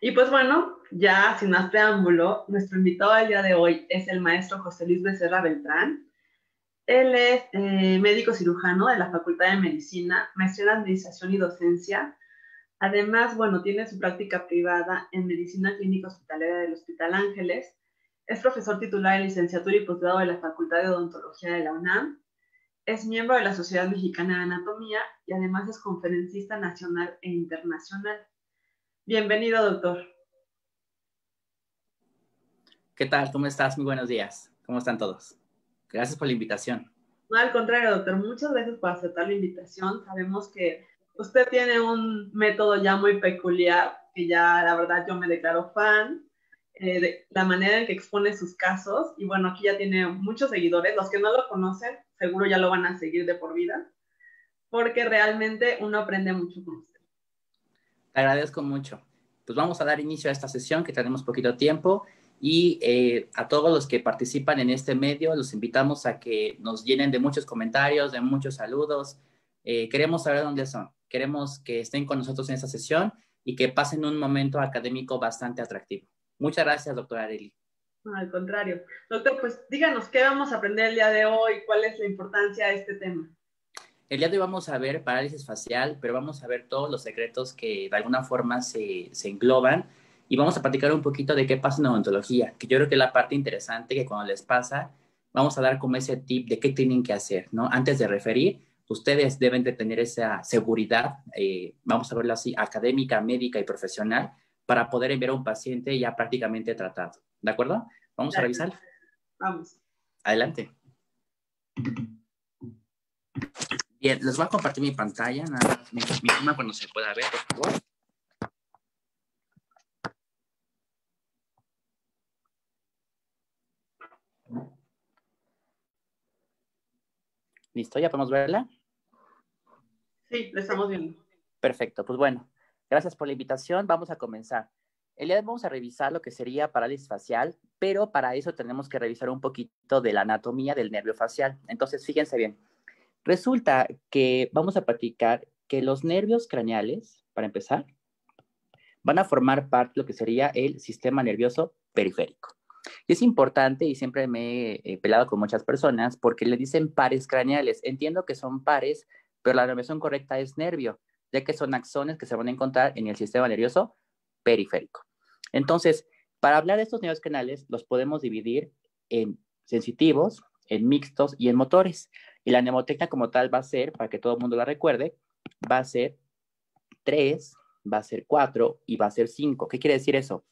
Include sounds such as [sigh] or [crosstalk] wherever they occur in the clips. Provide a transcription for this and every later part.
Y pues bueno, ya sin más preámbulo, nuestro invitado del día de hoy es el maestro José Luis Becerra Beltrán. Él es eh, médico cirujano de la Facultad de Medicina, maestro en Administración y Docencia. Además, bueno, tiene su práctica privada en Medicina Clínica Hospitalaria del Hospital Ángeles. Es profesor titular de licenciatura y posgrado de la Facultad de Odontología de la UNAM. Es miembro de la Sociedad Mexicana de Anatomía y además es conferencista nacional e internacional. Bienvenido, doctor. ¿Qué tal? ¿Cómo estás? Muy buenos días. ¿Cómo están todos? Gracias por la invitación. No, al contrario, doctor. Muchas gracias por aceptar la invitación. Sabemos que usted tiene un método ya muy peculiar, que ya la verdad yo me declaro fan, eh, de la manera en que expone sus casos. Y bueno, aquí ya tiene muchos seguidores. Los que no lo conocen, seguro ya lo van a seguir de por vida, porque realmente uno aprende mucho con usted agradezco mucho. Pues vamos a dar inicio a esta sesión que tenemos poquito tiempo y eh, a todos los que participan en este medio los invitamos a que nos llenen de muchos comentarios, de muchos saludos. Eh, queremos saber dónde son. Queremos que estén con nosotros en esta sesión y que pasen un momento académico bastante atractivo. Muchas gracias, doctora Areli. al contrario. Doctor, pues díganos qué vamos a aprender el día de hoy, cuál es la importancia de este tema. El día de hoy vamos a ver parálisis facial, pero vamos a ver todos los secretos que de alguna forma se, se engloban y vamos a platicar un poquito de qué pasa en odontología, que yo creo que es la parte interesante que cuando les pasa, vamos a dar como ese tip de qué tienen que hacer, ¿no? Antes de referir, ustedes deben de tener esa seguridad, eh, vamos a verlo así, académica, médica y profesional, para poder enviar a un paciente ya prácticamente tratado, ¿de acuerdo? Vamos a revisar. Vamos. Adelante. Bien, les voy a compartir mi pantalla, nada mi, mi cuando se pueda ver, ¿Listo? ¿Ya podemos verla? Sí, la estamos viendo. Perfecto, pues bueno, gracias por la invitación. Vamos a comenzar. El día hoy vamos a revisar lo que sería parálisis facial, pero para eso tenemos que revisar un poquito de la anatomía del nervio facial. Entonces, fíjense bien, Resulta que vamos a practicar que los nervios craneales, para empezar, van a formar parte de lo que sería el sistema nervioso periférico. Y es importante, y siempre me he pelado con muchas personas, porque le dicen pares craneales. Entiendo que son pares, pero la denominación correcta es nervio, ya que son axones que se van a encontrar en el sistema nervioso periférico. Entonces, para hablar de estos nervios craneales, los podemos dividir en sensitivos, en mixtos y en motores. Y la mnemotecnia como tal va a ser, para que todo el mundo la recuerde, va a ser 3, va a ser 4 y va a ser 5. ¿Qué quiere decir eso?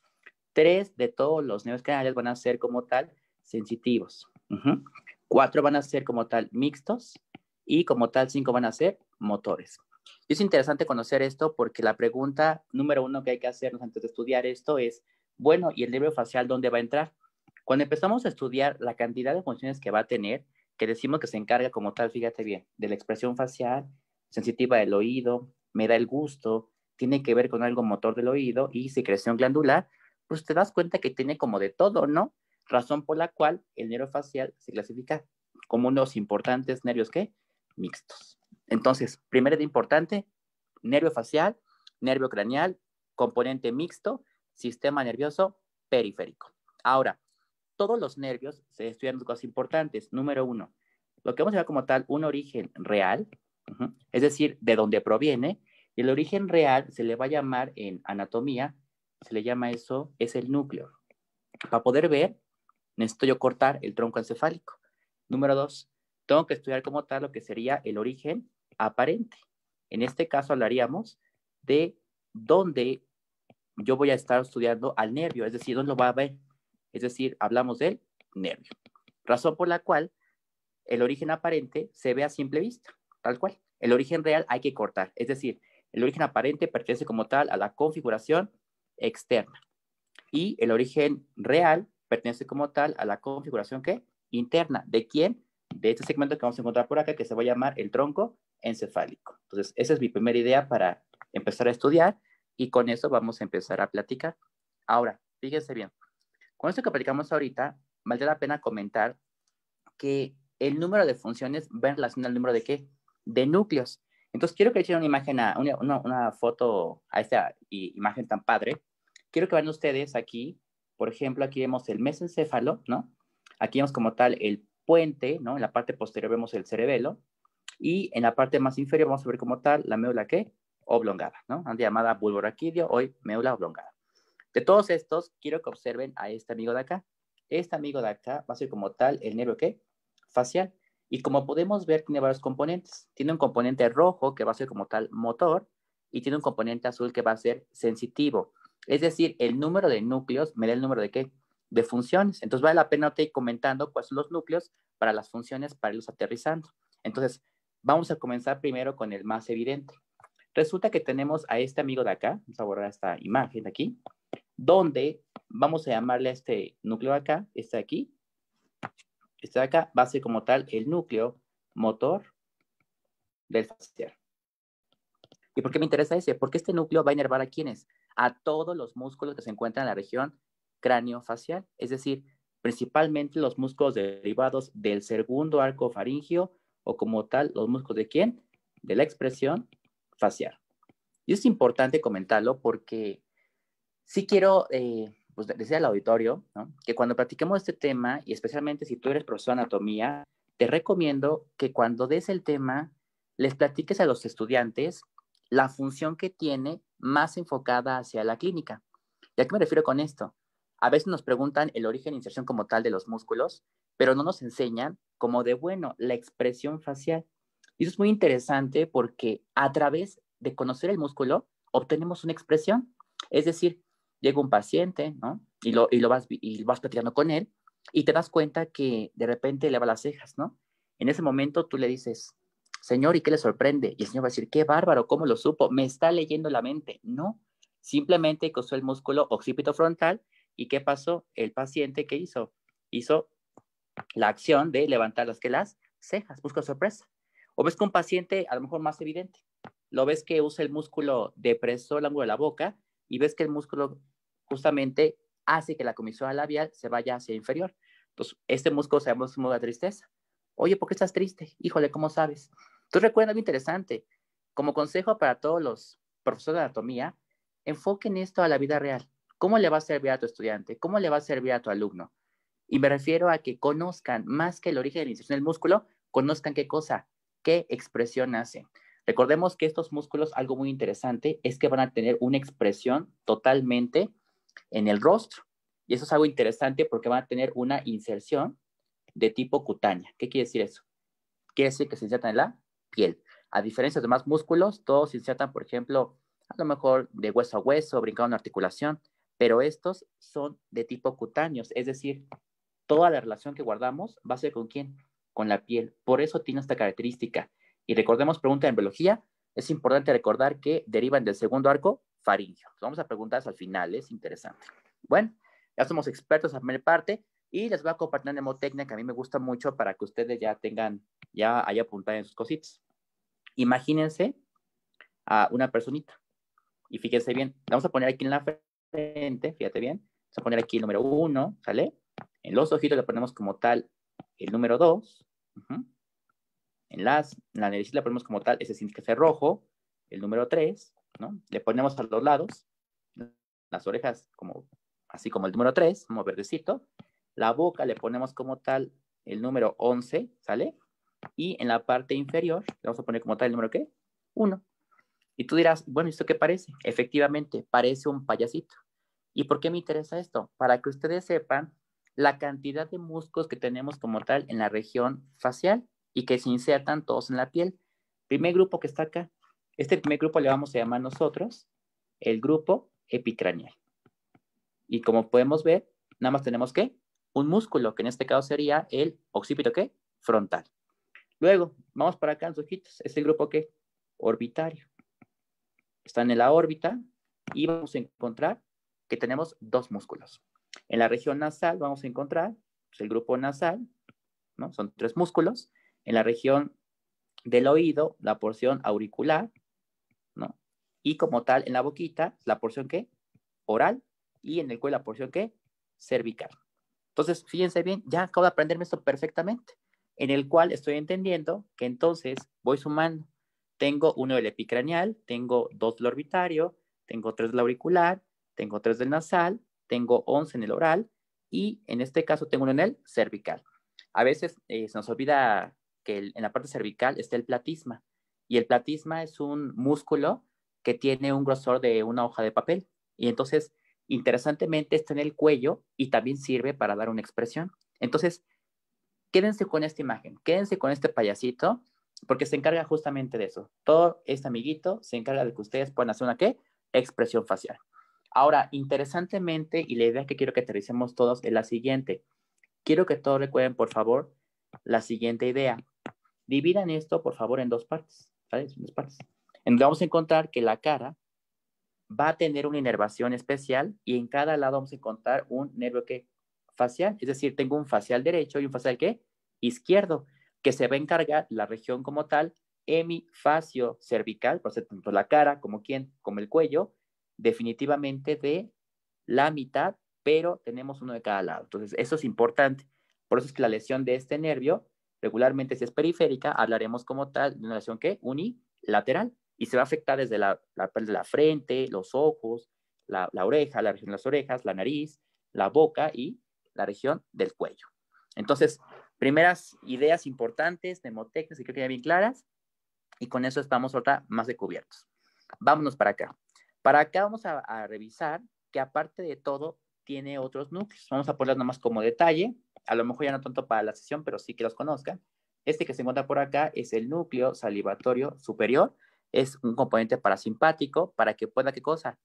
3 de todos los nervios van a ser como tal sensitivos. cuatro 4 van a ser como tal mixtos y como tal 5 van a ser motores. es interesante conocer esto porque la pregunta número uno que hay que hacernos antes de estudiar esto es, bueno, ¿y el nervio facial dónde va a entrar? Cuando empezamos a estudiar la cantidad de funciones que va a tener, que decimos que se encarga como tal, fíjate bien, de la expresión facial, sensitiva del oído, me da el gusto, tiene que ver con algo motor del oído y secreción glandular, pues te das cuenta que tiene como de todo, ¿no? Razón por la cual el nervio facial se clasifica como unos importantes nervios que mixtos. Entonces, primero de importante, nervio facial, nervio craneal, componente mixto, sistema nervioso periférico. Ahora, todos los nervios se estudian dos cosas importantes. Número uno, lo que vamos a ver como tal, un origen real, es decir, de dónde proviene, y el origen real se le va a llamar en anatomía, se le llama eso, es el núcleo. Para poder ver, necesito yo cortar el tronco encefálico. Número dos, tengo que estudiar como tal lo que sería el origen aparente. En este caso hablaríamos de dónde yo voy a estar estudiando al nervio, es decir, dónde lo va a ver, es decir, hablamos del nervio, razón por la cual el origen aparente se ve a simple vista, tal cual. El origen real hay que cortar, es decir, el origen aparente pertenece como tal a la configuración externa y el origen real pertenece como tal a la configuración interna. ¿De quién? De este segmento que vamos a encontrar por acá que se va a llamar el tronco encefálico. Entonces, esa es mi primera idea para empezar a estudiar y con eso vamos a empezar a platicar. Ahora, fíjense bien, con esto que platicamos ahorita, vale la pena comentar que el número de funciones va en relación al número de qué? De núcleos. Entonces, quiero que echen una imagen, una, foto a esta imagen tan padre. Quiero que vean ustedes aquí, por ejemplo, aquí vemos el mesencéfalo, ¿no? Aquí vemos como tal el puente, ¿no? En la parte posterior vemos el cerebelo y en la parte más inferior vamos a ver como tal la médula que oblongada, ¿no? Antes llamada bulbo raquídeo, hoy médula oblongada. De todos estos, quiero que observen a este amigo de acá. Este amigo de acá va a ser como tal el nervio ¿qué? facial. Y como podemos ver, tiene varios componentes. Tiene un componente rojo que va a ser como tal motor y tiene un componente azul que va a ser sensitivo. Es decir, el número de núcleos me da el número de qué? De funciones. Entonces vale la pena te ir comentando cuáles son los núcleos para las funciones para irlos aterrizando. Entonces, vamos a comenzar primero con el más evidente. Resulta que tenemos a este amigo de acá. Vamos a borrar esta imagen de aquí donde vamos a llamarle a este núcleo acá, este de aquí, este de acá, va a ser como tal el núcleo motor del fascial. ¿Y por qué me interesa ese? Porque este núcleo va a inervar a quiénes? A todos los músculos que se encuentran en la región cráneo facial es decir, principalmente los músculos derivados del segundo arco faringio o como tal, los músculos de quién? De la expresión facial. Y es importante comentarlo porque sí quiero eh, pues, decir al auditorio que cuando platiquemos este tema, y especialmente si tú eres profesor de anatomía, te recomiendo que cuando des el tema, les platiques a los estudiantes la función que tiene más enfocada hacia la clínica. ¿Y a qué me refiero con esto? A veces nos preguntan el origen e inserción como tal de los músculos, pero no nos enseñan como de bueno la expresión facial. Y eso es muy interesante porque a través de conocer el músculo obtenemos una expresión. Es decir, llega un paciente, ¿no? Y lo, vas, y vas platicando con él y te das cuenta que de repente le va las cejas, ¿no? En ese momento tú le dices, Señor, ¿y qué le sorprende? Y el Señor va a decir, qué bárbaro, ¿cómo lo supo? Me está leyendo la mente. No, simplemente usó el músculo occipito frontal y ¿qué pasó? El paciente, ¿qué hizo? Hizo la acción de levantar las las cejas, busca sorpresa. O ves que un paciente, a lo mejor más evidente, lo ves que usa el músculo depresor, el ángulo de la boca, y ves que el músculo justamente hace que la comisura labial se vaya hacia inferior. Entonces, este músculo se músculo de tristeza. Oye, ¿por qué estás triste? Híjole, ¿cómo sabes? Entonces, recuerda lo interesante. Como consejo para todos los profesores de anatomía, enfoquen esto a la vida real. ¿Cómo le va a servir a tu estudiante? ¿Cómo le va a servir a tu alumno? Y me refiero a que conozcan más que el origen de la inserción del músculo, conozcan qué cosa, qué expresión hace. Recordemos que estos músculos, algo muy interesante, es que van a tener una expresión totalmente en el rostro. Y eso es algo interesante porque van a tener una inserción de tipo cutánea. ¿Qué quiere decir eso? Quiere decir que se insertan en la piel. A diferencia de los demás músculos, todos se insertan, por ejemplo, a lo mejor de hueso a hueso, brincando una articulación, pero estos son de tipo cutáneos, es decir, toda la relación que guardamos va a ser con quién? Con la piel. Por eso tiene esta característica. Y recordemos pregunta en biología es importante recordar que derivan del segundo arco faríngeo. Vamos a preguntas al final, es interesante. Bueno, ya somos expertos en la primera parte y les voy a compartir una mnemotecnia que a mí me gusta mucho para que ustedes ya tengan, ya haya apuntado en sus cositas. Imagínense a una personita y fíjense bien, vamos a poner aquí en la frente, fíjate bien, vamos a poner aquí el número uno, ¿sale? En los ojitos le ponemos como tal el número dos. En las, la nariz la ponemos como tal, ese que ser rojo, el número 3, ¿no? Le ponemos a los lados, las orejas como, así como el número 3, como verdecito. La boca le ponemos como tal el número 11, ¿sale? Y en la parte inferior le vamos a poner como tal el número, ¿qué? 1. Y tú dirás, bueno, ¿esto qué parece? Efectivamente, parece un payasito. ¿Y por qué me interesa esto? Para que ustedes sepan la cantidad de músculos que tenemos como tal en la región facial y que se insertan todos en la piel. Primer grupo que está acá. Este primer grupo le vamos a llamar nosotros el grupo epicraneal. Y como podemos ver, nada más tenemos que un músculo, que en este caso sería el occipito ¿qué? frontal. Luego, vamos para acá en los ojitos. Es el grupo que orbitario. Están en la órbita y vamos a encontrar que tenemos dos músculos. En la región nasal vamos a encontrar pues, el grupo nasal, ¿no? Son tres músculos en la región del oído, la porción auricular, ¿no? Y como tal, en la boquita, la porción que oral y en el cuello la porción que cervical. Entonces, fíjense bien, ya acabo de aprenderme esto perfectamente, en el cual estoy entendiendo que entonces voy sumando. Tengo uno del epicraneal, tengo dos del orbitario, tengo tres del auricular, tengo tres del nasal, tengo once en el oral y en este caso tengo uno en el cervical. A veces eh, se nos olvida que en la parte cervical está el platisma. Y el platisma es un músculo que tiene un grosor de una hoja de papel. Y entonces, interesantemente, está en el cuello y también sirve para dar una expresión. Entonces, quédense con esta imagen, quédense con este payasito, porque se encarga justamente de eso. Todo este amiguito se encarga de que ustedes puedan hacer una qué? Expresión facial. Ahora, interesantemente, y la idea que quiero que aterricemos todos es la siguiente. Quiero que todos recuerden, por favor, la siguiente idea. Dividan esto, por favor, en dos partes, dos partes. Entonces vamos a encontrar que la cara va a tener una inervación especial y en cada lado vamos a encontrar un nervio que facial, es decir, tengo un facial derecho y un facial que Izquierdo, que se va a encargar la región como tal hemifacio cervical, por ejemplo, tanto la cara como quien, como el cuello, definitivamente de la mitad, pero tenemos uno de cada lado. Entonces, eso es importante. Por eso es que la lesión de este nervio Regularmente, si es periférica, hablaremos como tal de una lesión que unilateral y se va a afectar desde la, la, pues, la frente, los ojos, la, oreja, la región de las orejas, la nariz, la boca y la región del cuello. Entonces, primeras ideas importantes, mnemotecnias que creo que ya bien claras, y con eso estamos otra más descubiertos. Vámonos para acá. Para acá vamos a, revisar que aparte de todo tiene otros núcleos. Vamos a ponerlas nomás como detalle a lo mejor ya no tanto para la sesión, pero sí que los conozca. Este que se encuentra por acá es el núcleo salivatorio superior, es un componente parasimpático para que pueda, ¿qué cosa?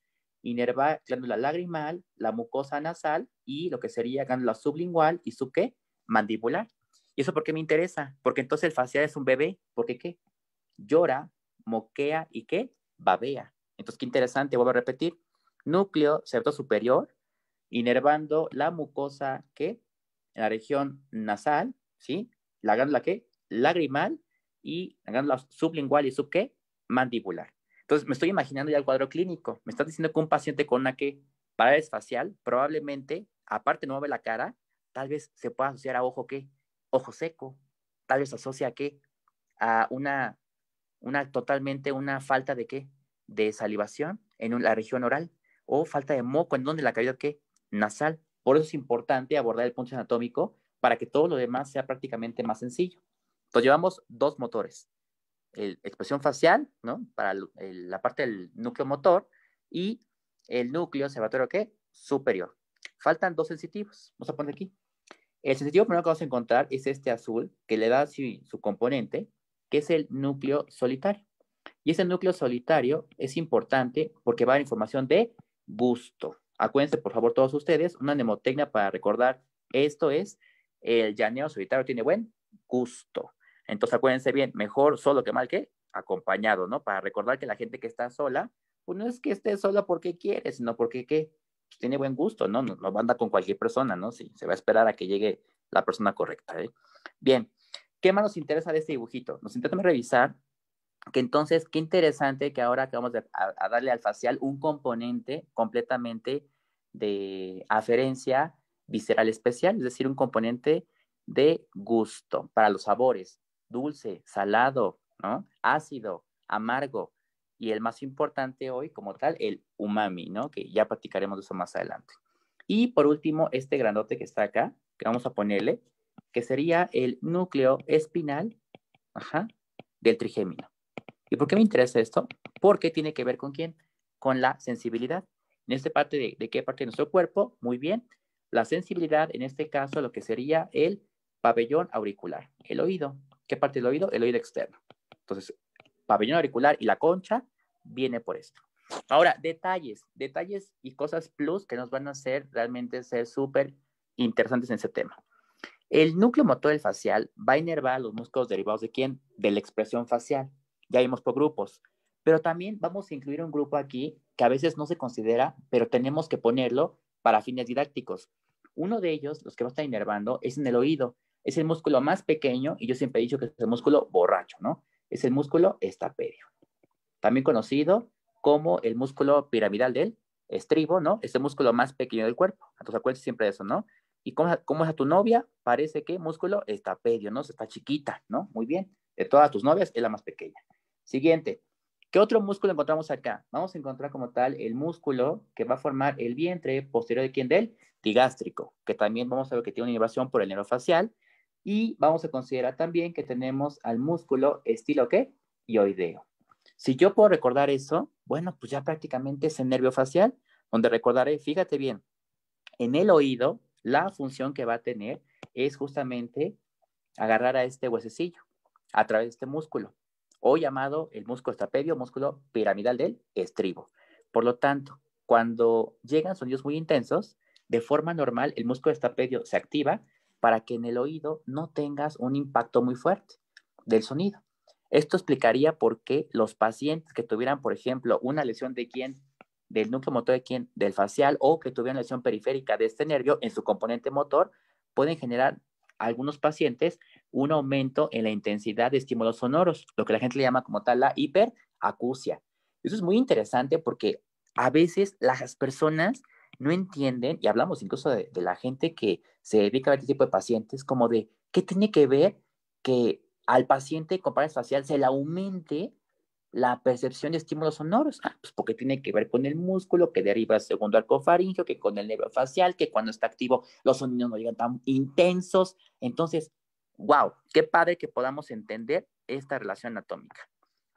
Inervar glándula lagrimal, la mucosa nasal y lo que sería glándula sublingual y su ¿qué? mandibular. ¿Y eso por qué me interesa? Porque entonces el facial es un bebé, ¿Por ¿qué? qué? Llora, moquea y ¿qué? Babea. Entonces, qué interesante, vuelvo a repetir, núcleo cerdo superior, inervando la mucosa ¿qué? en la región nasal, ¿sí? La glándula qué? Lagrimal y la glándula sublingual y sub qué? Mandibular. Entonces, me estoy imaginando ya el cuadro clínico. Me estás diciendo que un paciente con una que parálisis facial probablemente, aparte no mueve la cara, tal vez se pueda asociar a ojo qué? Ojo seco. Tal vez asocia a qué? A una, una totalmente una falta de qué? De salivación en la región oral o falta de moco en donde la cavidad qué? Nasal por eso es importante abordar el punto anatómico para que todo lo demás sea prácticamente más sencillo. Entonces llevamos dos motores, el, expresión facial, ¿no? Para la parte del núcleo motor y el núcleo observatorio ¿qué? superior. Faltan dos sensitivos, vamos a poner aquí. El sensitivo primero que vamos a encontrar es este azul, que le da su, componente, que es el núcleo solitario. Y ese núcleo solitario es importante porque va a dar información de gusto. Acuérdense, por favor, todos ustedes, una mnemotecnia para recordar esto es el llaneo solitario tiene buen gusto. Entonces acuérdense bien, mejor solo que mal que acompañado, ¿no? Para recordar que la gente que está sola, pues no es que esté sola porque quiere, sino porque ¿qué? Pues tiene buen gusto, ¿no? No, manda anda con cualquier persona, ¿no? Sí, se va a esperar a que llegue la persona correcta, ¿eh? Bien, ¿qué más nos interesa de este dibujito? Nos intentamos revisar que entonces, qué interesante que ahora acabamos de darle al facial un componente completamente de aferencia visceral especial, es decir, un componente de gusto para los sabores, dulce, salado, ¿no? ácido, amargo, y el más importante hoy como tal, el umami, ¿no? que ya platicaremos eso más adelante. Y por último, este grandote que está acá, que vamos a ponerle, que sería el núcleo espinal ajá, del trigémino. ¿Y por qué me interesa esto? Porque tiene que ver con quién? Con la sensibilidad en esta parte de, qué parte de nuestro cuerpo, muy bien, la sensibilidad en este caso lo que sería el pabellón auricular, el oído. ¿Qué parte del oído? El oído externo. Entonces, pabellón auricular y la concha viene por esto. Ahora, detalles, detalles y cosas plus que nos van a hacer realmente ser súper interesantes en ese tema. El núcleo motor del facial va a inervar los músculos derivados de quién? De la expresión facial. Ya vimos por grupos. Pero también vamos a incluir un grupo aquí que a veces no se considera, pero tenemos que ponerlo para fines didácticos. Uno de ellos, los que va a estar inervando, es en el oído. Es el músculo más pequeño y yo siempre he dicho que es el músculo borracho, ¿no? Es el músculo estapedio. También conocido como el músculo piramidal del estribo, ¿no? Es el músculo más pequeño del cuerpo. Entonces acuérdense siempre eso, ¿no? ¿Y cómo, es a tu novia? Parece que músculo estapedio, ¿no? Está chiquita, ¿no? Muy bien. De todas tus novias es la más pequeña. Siguiente, ¿Qué otro músculo encontramos acá? Vamos a encontrar como tal el músculo que va a formar el vientre posterior de quién del digástrico, que también vamos a ver que tiene una innovación por el nervio facial Y vamos a considerar también que tenemos al músculo estilo qué? Ioideo. Si yo puedo recordar eso, bueno, pues ya prácticamente es el nervio facial, donde recordaré, fíjate bien, en el oído, la función que va a tener es justamente agarrar a este huesecillo a través de este músculo o llamado el músculo estapedio, músculo piramidal del estribo. Por lo tanto, cuando llegan sonidos muy intensos, de forma normal el músculo estapedio se activa para que en el oído no tengas un impacto muy fuerte del sonido. Esto explicaría por qué los pacientes que tuvieran, por ejemplo, una lesión de del núcleo motor de del facial o que tuvieran lesión periférica de este nervio en su componente motor pueden generar algunos pacientes un aumento en la intensidad de estímulos sonoros, lo que la gente le llama como tal la hiperacusia. Eso es muy interesante porque a veces las personas no entienden, y hablamos incluso de, la gente que se dedica a este tipo de pacientes, como de qué tiene que ver que al paciente con parálisis facial se le aumente la percepción de estímulos sonoros, ah, pues porque tiene que ver con el músculo que deriva el segundo arco faringio, que con el nervio facial, que cuando está activo los sonidos no llegan tan intensos. Entonces, wow, qué padre que podamos entender esta relación anatómica.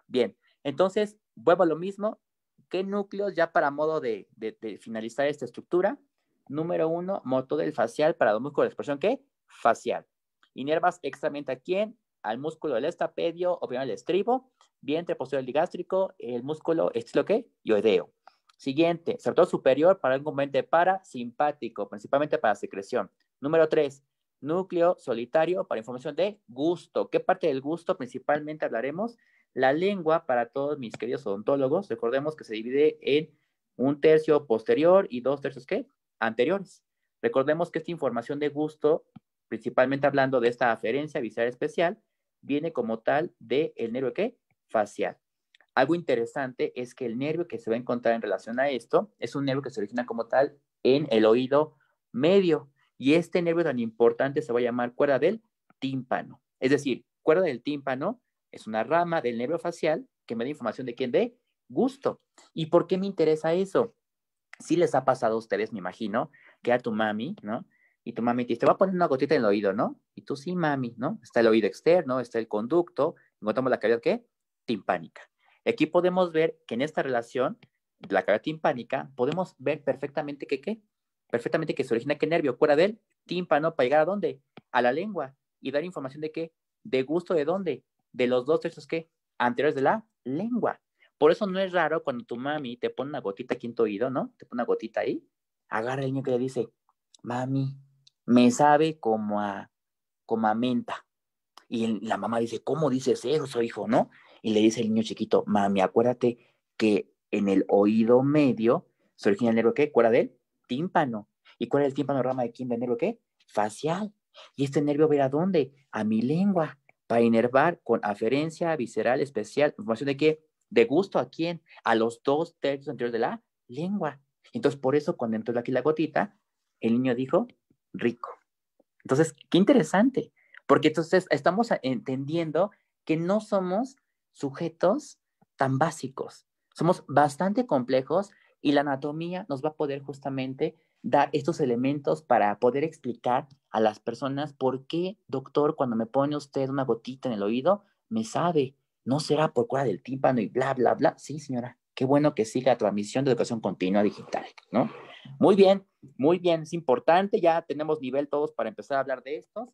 Bien, entonces, vuelvo a lo mismo, ¿qué núcleos ya para modo de, finalizar esta estructura? Número uno, motor del facial para los músculos de expresión, ¿qué? Facial. Inervas exactamente a quién? Al músculo del estapedio o bien al estribo vientre posterior gástrico, el músculo que y oideo. Siguiente, sector superior para un componente parasimpático, principalmente para secreción. Número tres, núcleo solitario para información de gusto. ¿Qué parte del gusto principalmente hablaremos? La lengua para todos mis queridos odontólogos. Recordemos que se divide en un tercio posterior y dos tercios ¿qué? anteriores. Recordemos que esta información de gusto, principalmente hablando de esta aferencia visceral especial, viene como tal del de nervio ¿qué? facial. Algo interesante es que el nervio que se va a encontrar en relación a esto es un nervio que se origina como tal en el oído medio. Y este nervio tan importante se va a llamar cuerda del tímpano. Es decir, cuerda del tímpano es una rama del nervio facial que me da información de quién de gusto. ¿Y por qué me interesa eso? Si les ha pasado a ustedes, me imagino, que a tu mami, ¿no? Y tu mami te te va a poner una gotita en el oído, ¿no? Y tú sí, mami, ¿no? Está el oído externo, está el conducto, encontramos la cavidad, ¿qué? timpánica. Aquí podemos ver que en esta relación, la cara timpánica, podemos ver perfectamente que qué, perfectamente que se origina qué nervio, fuera del tímpano, para llegar a dónde, a la lengua y dar información de qué, de gusto de dónde, de los dos tercios que anteriores de la lengua. Por eso no es raro cuando tu mami te pone una gotita aquí en tu oído, ¿no? Te pone una gotita ahí, agarra el niño que le dice, mami, me sabe como a, como a menta. Y la mamá dice, ¿cómo dices eso, hijo, no? y le dice el niño chiquito, mami, acuérdate que en el oído medio se origina el nervio, ¿qué? ¿Cuál del tímpano? ¿Y cuál es el tímpano rama de quién del nervio, qué? Facial. ¿Y este nervio va a dónde? A mi lengua, para inervar con aferencia visceral especial. ¿Información de qué? De gusto a quién? A los dos tercios anteriores de la lengua. Entonces, por eso, cuando entró aquí la gotita, el niño dijo, rico. Entonces, qué interesante, porque entonces estamos entendiendo que no somos sujetos tan básicos. Somos bastante complejos y la anatomía nos va a poder justamente dar estos elementos para poder explicar a las personas por qué, doctor, cuando me pone usted una gotita en el oído, me sabe, no será por cura del tímpano y bla, bla, bla. Sí, señora, qué bueno que siga la transmisión de educación continua digital, ¿no? Muy bien, muy bien, es importante, ya tenemos nivel todos para empezar a hablar de estos.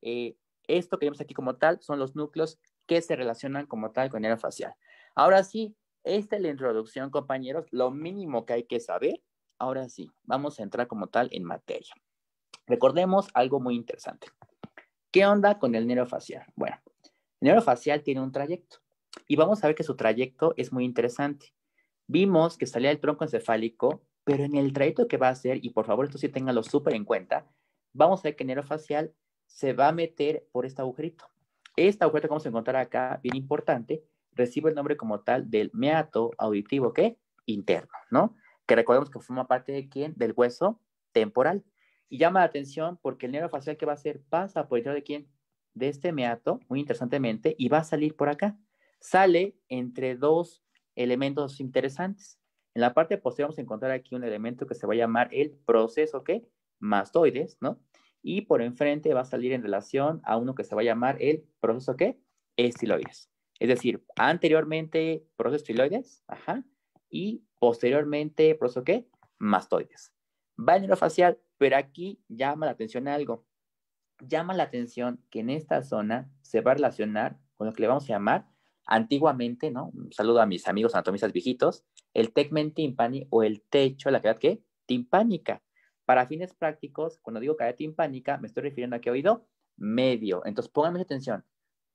Eh, esto que vemos aquí como tal son los núcleos que se relacionan como tal con el facial. Ahora sí, esta es la introducción, compañeros, lo mínimo que hay que saber. Ahora sí, vamos a entrar como tal en materia. Recordemos algo muy interesante. ¿Qué onda con el facial? Bueno, el facial tiene un trayecto y vamos a ver que su trayecto es muy interesante. Vimos que salía del tronco encefálico, pero en el trayecto que va a hacer, y por favor esto sí ténganlo súper en cuenta, vamos a ver que el facial se va a meter por este agujerito. Esta agujeta que vamos a encontrar acá, bien importante, recibe el nombre como tal del meato auditivo, ¿qué? Interno, ¿no? Que recordemos que forma parte de quién? Del hueso temporal. Y llama la atención porque el nervio facial que va a hacer pasa por dentro de quién? De este meato, muy interesantemente, y va a salir por acá. Sale entre dos elementos interesantes. En la parte posterior vamos a encontrar aquí un elemento que se va a llamar el proceso, ¿qué? Mastoides, ¿no? y por enfrente va a salir en relación a uno que se va a llamar el proceso ¿qué? Estiloides. Es decir, anteriormente proceso estiloides, ajá, y posteriormente proceso ¿qué? Mastoides. Va en facial, pero aquí llama la atención algo. Llama la atención que en esta zona se va a relacionar con lo que le vamos a llamar antiguamente, ¿no? saludo a mis amigos anatomistas viejitos, el tegmen timpani o el techo, la verdad que timpánica. Para fines prácticos, cuando digo caída timpánica, me estoy refiriendo a qué oído medio. Entonces, pónganme atención.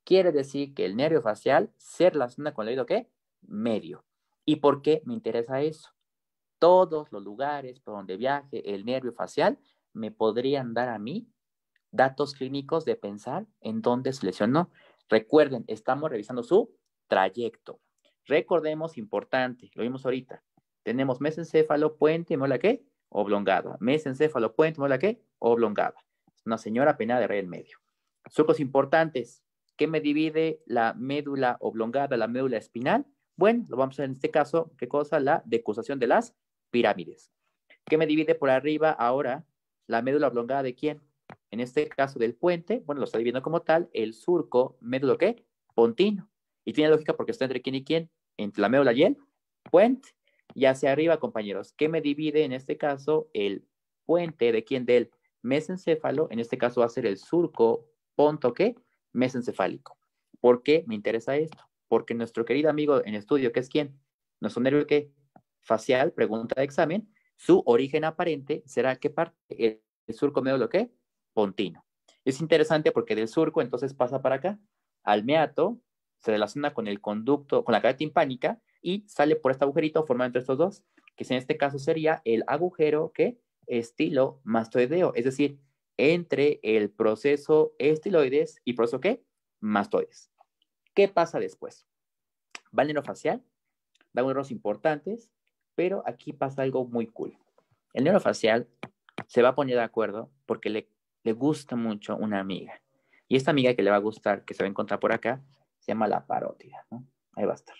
Quiere decir que el nervio facial se relaciona con el oído qué? Medio. ¿Y por qué me interesa eso? Todos los lugares por donde viaje el nervio facial me podrían dar a mí datos clínicos de pensar en dónde se lesionó. Recuerden, estamos revisando su trayecto. Recordemos, importante, lo vimos ahorita. Tenemos mesencéfalo, puente y mola qué? oblongada. Mesencéfalo la ¿qué? Oblongada. Una señora penada de rey en medio. Surcos importantes. ¿Qué me divide la médula oblongada, la médula espinal? Bueno, lo vamos a ver en este caso, ¿qué cosa? La decusación de las pirámides. ¿Qué me divide por arriba ahora? La médula oblongada de quién? En este caso del puente, bueno, lo está dividiendo como tal, el surco médulo, ¿qué? Pontino. Y tiene lógica porque está entre quién y quién, entre la médula y el puente. Y hacia arriba, compañeros, ¿qué me divide en este caso? El puente, ¿de quién? Del mesencéfalo, en este caso va a ser el surco, ¿ponto ¿qué? Mesencefálico. ¿Por qué me interesa esto? Porque nuestro querido amigo en estudio, ¿qué es quién? Nuestro nervio, ¿qué? Facial, pregunta de examen, su origen aparente será ¿qué parte? El, surco medio, ¿lo qué? Pontino. Es interesante porque del surco entonces pasa para acá, al meato, se relaciona con el conducto, con la cara timpánica, y sale por este agujerito formado entre estos dos, que en este caso sería el agujero que estilo mastoideo, es decir, entre el proceso estiloides y proceso qué? Mastoides. ¿Qué pasa después? Va el facial, da unos importantes, pero aquí pasa algo muy cool. El neurofacial se va a poner de acuerdo porque le, le gusta mucho una amiga. Y esta amiga que le va a gustar, que se va a encontrar por acá, se llama la parótida. Ahí va a estar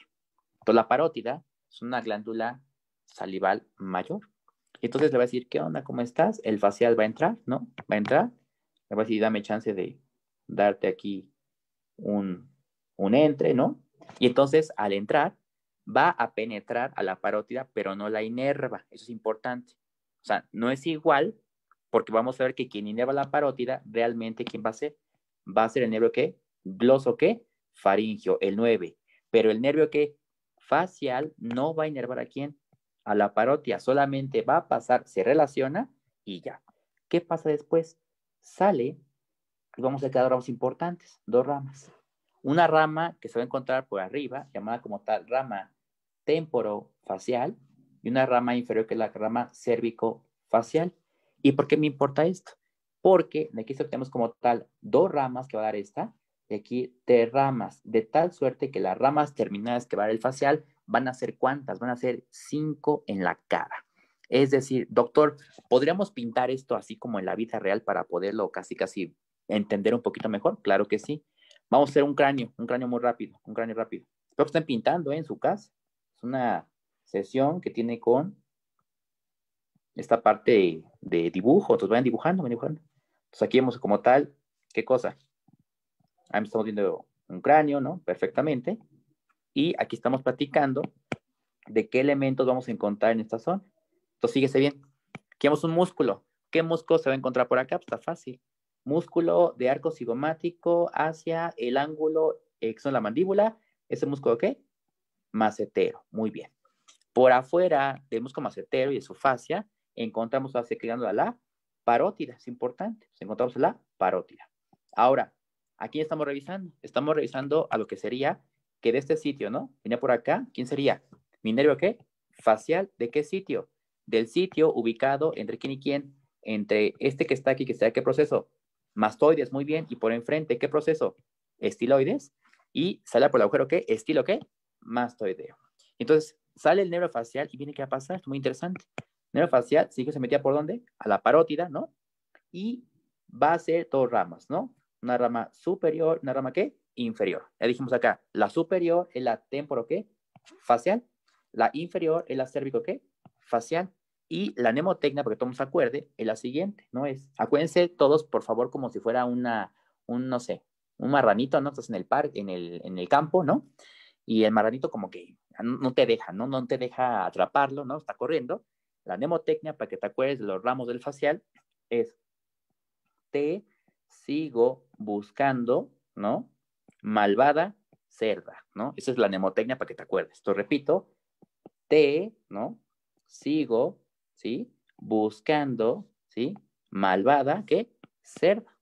la parótida es una glándula salival mayor. entonces le va a decir, ¿qué onda? ¿Cómo estás? El facial va a entrar, ¿no? Va a entrar. Le va a decir, dame chance de darte aquí un, un entre, ¿no? Y entonces al entrar va a penetrar a la parótida, pero no la inerva. Eso es importante. O sea, no es igual porque vamos a ver que quien inerva la parótida, realmente quién va a ser? Va a ser el nervio que, gloso que, faringio, el 9. Pero el nervio que facial no va a inervar a quién? A la parotia, solamente va a pasar, se relaciona y ya. ¿Qué pasa después? Sale y vamos a quedar ramas importantes, dos ramas. Una rama que se va a encontrar por arriba, llamada como tal rama temporofacial, y una rama inferior que es la rama cervicofacial ¿Y por qué me importa esto? Porque aquí tenemos como tal dos ramas que va a dar esta, aquí te ramas, de tal suerte que las ramas terminadas que va el facial van a ser cuántas? Van a ser cinco en la cara. Es decir, doctor, ¿podríamos pintar esto así como en la vida real para poderlo casi casi entender un poquito mejor? Claro que sí. Vamos a hacer un cráneo, un cráneo muy rápido, un cráneo rápido. lo que pintando ¿eh? en su casa. Es una sesión que tiene con esta parte de, dibujo. Entonces vayan dibujando, vayan dibujando. Entonces aquí vemos como tal, ¿qué cosa? Ahí estamos viendo un cráneo, ¿no? Perfectamente. Y aquí estamos platicando de qué elementos vamos a encontrar en esta zona. Entonces, fíjese bien. vemos un músculo. ¿Qué músculo se va a encontrar por acá? Pues, está fácil. Músculo de arco cigomático hacia el ángulo exo eh, de la mandíbula. ¿Ese músculo qué? Macetero. Muy bien. Por afuera del músculo macetero y de su fascia, encontramos hacia creando la parótida. Es importante. encontramos la parótida. Ahora, ¿A quién estamos revisando? Estamos revisando a lo que sería que de este sitio, ¿no? Venía por acá, ¿quién sería? ¿Mi nervio qué? Facial, ¿de qué sitio? Del sitio ubicado entre quién y quién, entre este que está aquí, que sea qué proceso? Mastoides, muy bien, y por enfrente, ¿qué proceso? Estiloides, y sale por el agujero, ¿qué? Estilo, ¿qué? Mastoideo. Entonces, sale el nervio facial y viene, ¿qué va a pasar? Es muy interesante. nervio facial, sí se metía por dónde? A la parótida, ¿no? Y va a ser dos ramas, ¿no? una rama superior, una rama qué? Inferior. Ya dijimos acá, la superior es la temporo qué? Facial. La inferior es la cérvico qué? Facial. Y la nemotecnia, porque todos se acuerde, es la siguiente, ¿no es? Acuérdense todos, por favor, como si fuera una, un, no sé, un marranito, ¿no? Estás en el parque, en el, en el campo, ¿no? Y el marranito como que no te deja, ¿no? No te deja atraparlo, ¿no? Está corriendo. La nemotecnia, para que te acuerdes de los ramos del facial, es te sigo buscando, ¿no? Malvada cerda, ¿no? Esa es la mnemotecnia para que te acuerdes. Esto repito, te, ¿no? Sigo, ¿sí? Buscando, ¿sí? Malvada, ¿qué? Cerda.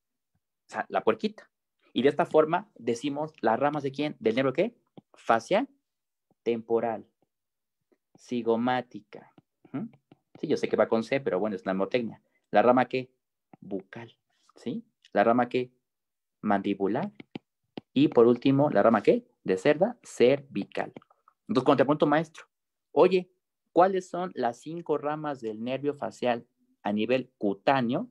O sea, la puerquita. Y de esta forma decimos las ramas de quién? Del nervio, ¿qué? Fascia temporal, cigomática. Sí, yo sé que va con C, pero bueno, es la mnemotecnia. La rama, ¿qué? Bucal, ¿sí? La rama, ¿qué? mandibular y por último la rama que de cerda cervical. Entonces cuando te pregunto maestro, oye, ¿cuáles son las cinco ramas del nervio facial a nivel cutáneo?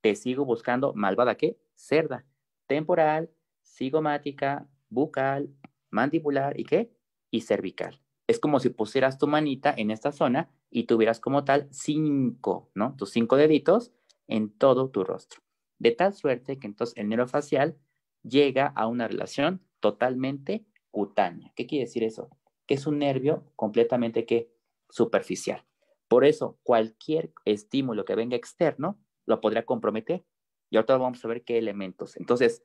Te sigo buscando malvada que cerda temporal, cigomática, bucal, mandibular y qué? Y cervical. Es como si pusieras tu manita en esta zona y tuvieras como tal cinco, ¿no? Tus cinco deditos en todo tu rostro de tal suerte que entonces el facial llega a una relación totalmente cutánea. ¿Qué quiere decir eso? Que es un nervio completamente que superficial. Por eso, cualquier estímulo que venga externo lo podría comprometer. Y ahorita vamos a ver qué elementos. Entonces,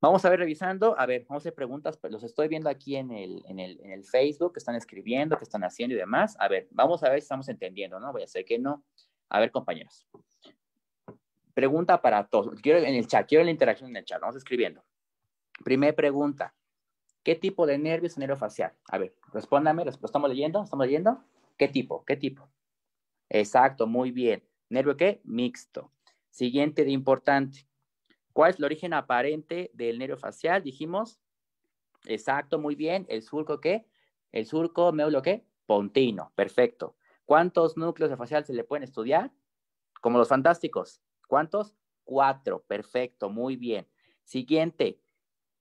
vamos a ver revisando. A ver, vamos a hacer preguntas. Los estoy viendo aquí en el, en el, en el Facebook, que están escribiendo, que están haciendo y demás. A ver, vamos a ver si estamos entendiendo, ¿no? Voy a hacer que no. A ver, compañeros pregunta para todos. Quiero en el chat, quiero la interacción en el chat. Vamos escribiendo. Primera pregunta. ¿Qué tipo de nervio es el facial? A ver, respóndame, ¿lo estamos leyendo? ¿Estamos leyendo? ¿Qué tipo? ¿Qué tipo? Exacto, muy bien. ¿Nervio qué? Mixto. Siguiente de importante. ¿Cuál es el origen aparente del nervio facial? Dijimos. Exacto, muy bien. ¿El surco qué? El surco meulo qué? Pontino. Perfecto. ¿Cuántos núcleos de facial se le pueden estudiar? Como los fantásticos. ¿Cuántos? Cuatro. Perfecto, muy bien. Siguiente,